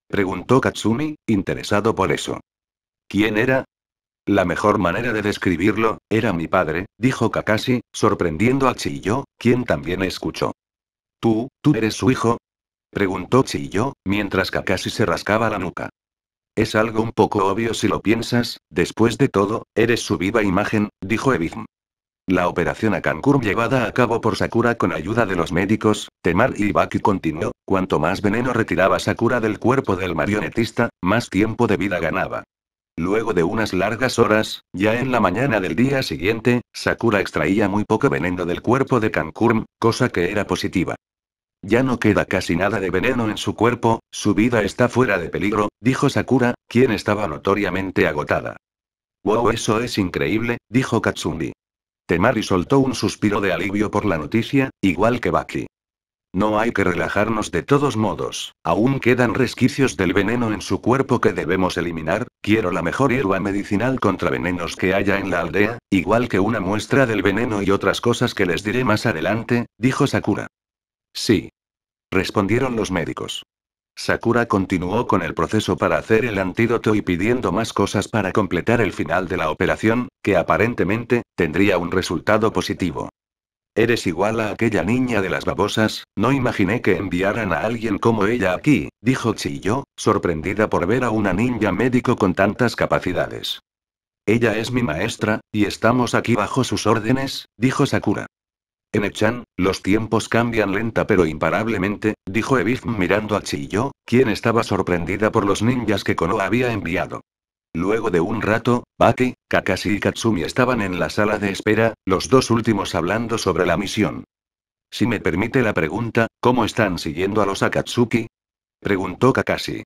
Preguntó Katsumi, interesado por eso. ¿Quién era? La mejor manera de describirlo, era mi padre, dijo Kakashi, sorprendiendo a Chiyo, quien también escuchó. ¿Tú, tú eres su hijo? preguntó Chiyo, mientras Kakashi se rascaba la nuca. Es algo un poco obvio si lo piensas, después de todo, eres su viva imagen, dijo Ebizm. La operación a llevada a cabo por Sakura con ayuda de los médicos, Temar y continuó, cuanto más veneno retiraba Sakura del cuerpo del marionetista, más tiempo de vida ganaba. Luego de unas largas horas, ya en la mañana del día siguiente, Sakura extraía muy poco veneno del cuerpo de Kankurm, cosa que era positiva. Ya no queda casi nada de veneno en su cuerpo, su vida está fuera de peligro, dijo Sakura, quien estaba notoriamente agotada. Wow, eso es increíble, dijo Katsumi. Temari soltó un suspiro de alivio por la noticia, igual que Baki. No hay que relajarnos de todos modos, aún quedan resquicios del veneno en su cuerpo que debemos eliminar, quiero la mejor hierba medicinal contra venenos que haya en la aldea, igual que una muestra del veneno y otras cosas que les diré más adelante, dijo Sakura. Sí. Respondieron los médicos. Sakura continuó con el proceso para hacer el antídoto y pidiendo más cosas para completar el final de la operación, que aparentemente, tendría un resultado positivo. Eres igual a aquella niña de las babosas, no imaginé que enviaran a alguien como ella aquí, dijo Chiyo, sorprendida por ver a una ninja médico con tantas capacidades. Ella es mi maestra, y estamos aquí bajo sus órdenes, dijo Sakura. En Echan, los tiempos cambian lenta pero imparablemente, dijo Ebif mirando a Chiyo, quien estaba sorprendida por los ninjas que Konoha había enviado. Luego de un rato, Baki, Kakashi y Katsumi estaban en la sala de espera, los dos últimos hablando sobre la misión. Si me permite la pregunta, ¿cómo están siguiendo a los Akatsuki? Preguntó Kakashi.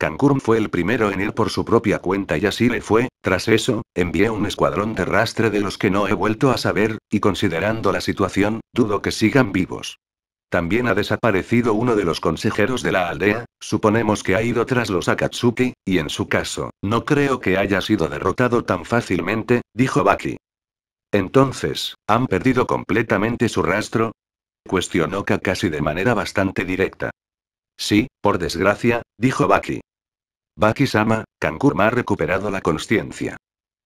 Kankurun fue el primero en ir por su propia cuenta y así le fue, tras eso, envié un escuadrón de rastre de los que no he vuelto a saber, y considerando la situación, dudo que sigan vivos. También ha desaparecido uno de los consejeros de la aldea, suponemos que ha ido tras los Akatsuki, y en su caso, no creo que haya sido derrotado tan fácilmente, dijo Baki. Entonces, ¿han perdido completamente su rastro? cuestionó Kakashi de manera bastante directa. Sí, por desgracia, dijo Baki. Baki-sama, Kankurma ha recuperado la conciencia.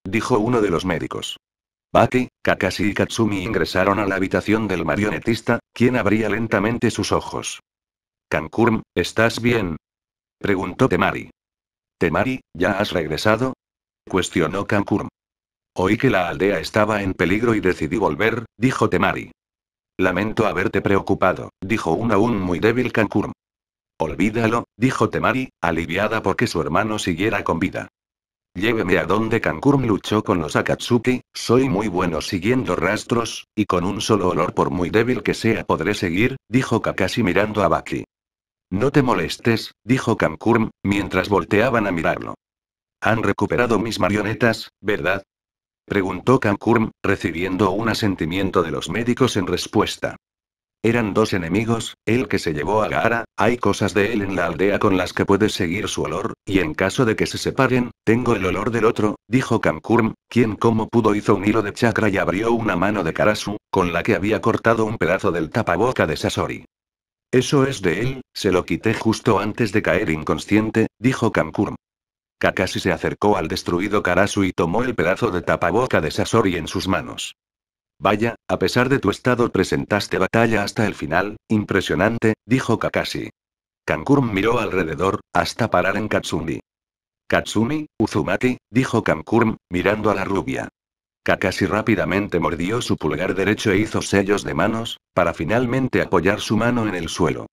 Dijo uno de los médicos. Baki, Kakashi y Katsumi ingresaron a la habitación del marionetista, quien abría lentamente sus ojos. Cancurm, ¿estás bien? preguntó Temari. Temari, ¿ya has regresado? cuestionó Cancurm. Oí que la aldea estaba en peligro y decidí volver, dijo Temari. Lamento haberte preocupado, dijo un aún muy débil Cancurm. Olvídalo, dijo Temari, aliviada porque su hermano siguiera con vida. Lléveme a donde Kankurm luchó con los Akatsuki, soy muy bueno siguiendo rastros, y con un solo olor por muy débil que sea podré seguir, dijo Kakashi mirando a Baki. No te molestes, dijo Kankurm, mientras volteaban a mirarlo. Han recuperado mis marionetas, ¿verdad? Preguntó Kankurm, recibiendo un asentimiento de los médicos en respuesta. Eran dos enemigos, el que se llevó a Gara. hay cosas de él en la aldea con las que puedes seguir su olor, y en caso de que se separen, tengo el olor del otro, dijo Kamkurm, quien como pudo hizo un hilo de chakra y abrió una mano de Karasu, con la que había cortado un pedazo del tapaboca de Sasori. Eso es de él, se lo quité justo antes de caer inconsciente, dijo Kamkurm. Kakashi se acercó al destruido Karasu y tomó el pedazo de tapaboca de Sasori en sus manos. Vaya, a pesar de tu estado presentaste batalla hasta el final, impresionante, dijo Kakashi. Kankurm miró alrededor, hasta parar en Katsumi. Katsumi, Uzumaki, dijo Kankurm, mirando a la rubia. Kakashi rápidamente mordió su pulgar derecho e hizo sellos de manos, para finalmente apoyar su mano en el suelo.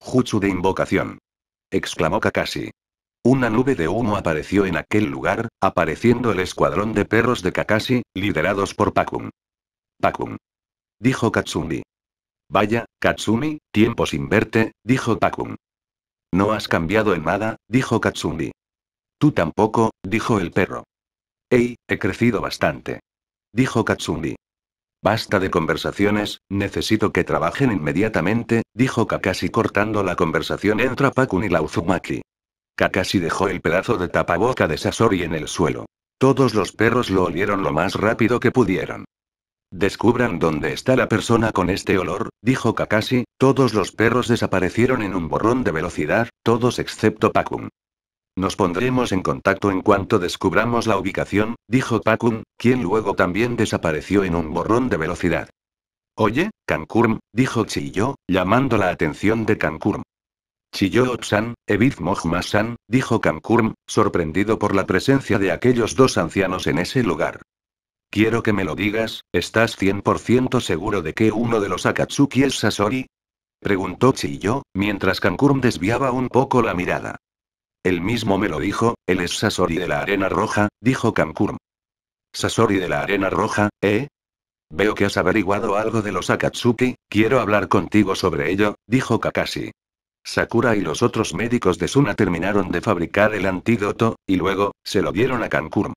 Jutsu de invocación. exclamó Kakashi. Una nube de humo apareció en aquel lugar, apareciendo el escuadrón de perros de Kakashi, liderados por Pakun. Pakun. Dijo Katsumi. Vaya, Katsumi, tiempo sin verte, dijo Pakun. No has cambiado en nada, dijo Katsumi. Tú tampoco, dijo el perro. Ey, he crecido bastante. Dijo Katsumi. Basta de conversaciones, necesito que trabajen inmediatamente, dijo Kakashi cortando la conversación entre Pakun y la Uzumaki. Kakashi dejó el pedazo de tapaboca de Sasori en el suelo. Todos los perros lo olieron lo más rápido que pudieron. Descubran dónde está la persona con este olor, dijo Kakashi, todos los perros desaparecieron en un borrón de velocidad, todos excepto Pakun. Nos pondremos en contacto en cuanto descubramos la ubicación, dijo Pakun, quien luego también desapareció en un borrón de velocidad. Oye, Kankurm, dijo Chiyo, llamando la atención de Kankurm. Chiyo-san, Evid dijo Kankurm, sorprendido por la presencia de aquellos dos ancianos en ese lugar. Quiero que me lo digas, ¿estás 100% seguro de que uno de los Akatsuki es Sasori? Preguntó Chiyo, mientras Kankurm desviaba un poco la mirada. El mismo me lo dijo, él es Sasori de la Arena Roja, dijo Kankurm. Sasori de la Arena Roja, ¿eh? Veo que has averiguado algo de los Akatsuki, quiero hablar contigo sobre ello, dijo Kakashi. Sakura y los otros médicos de Suna terminaron de fabricar el antídoto, y luego, se lo dieron a Kankurm.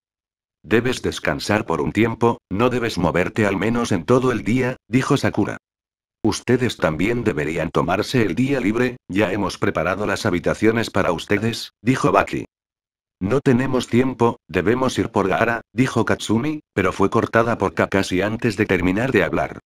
Debes descansar por un tiempo, no debes moverte al menos en todo el día, dijo Sakura. Ustedes también deberían tomarse el día libre, ya hemos preparado las habitaciones para ustedes, dijo Baki. No tenemos tiempo, debemos ir por Gara, dijo Katsumi, pero fue cortada por Kakashi antes de terminar de hablar.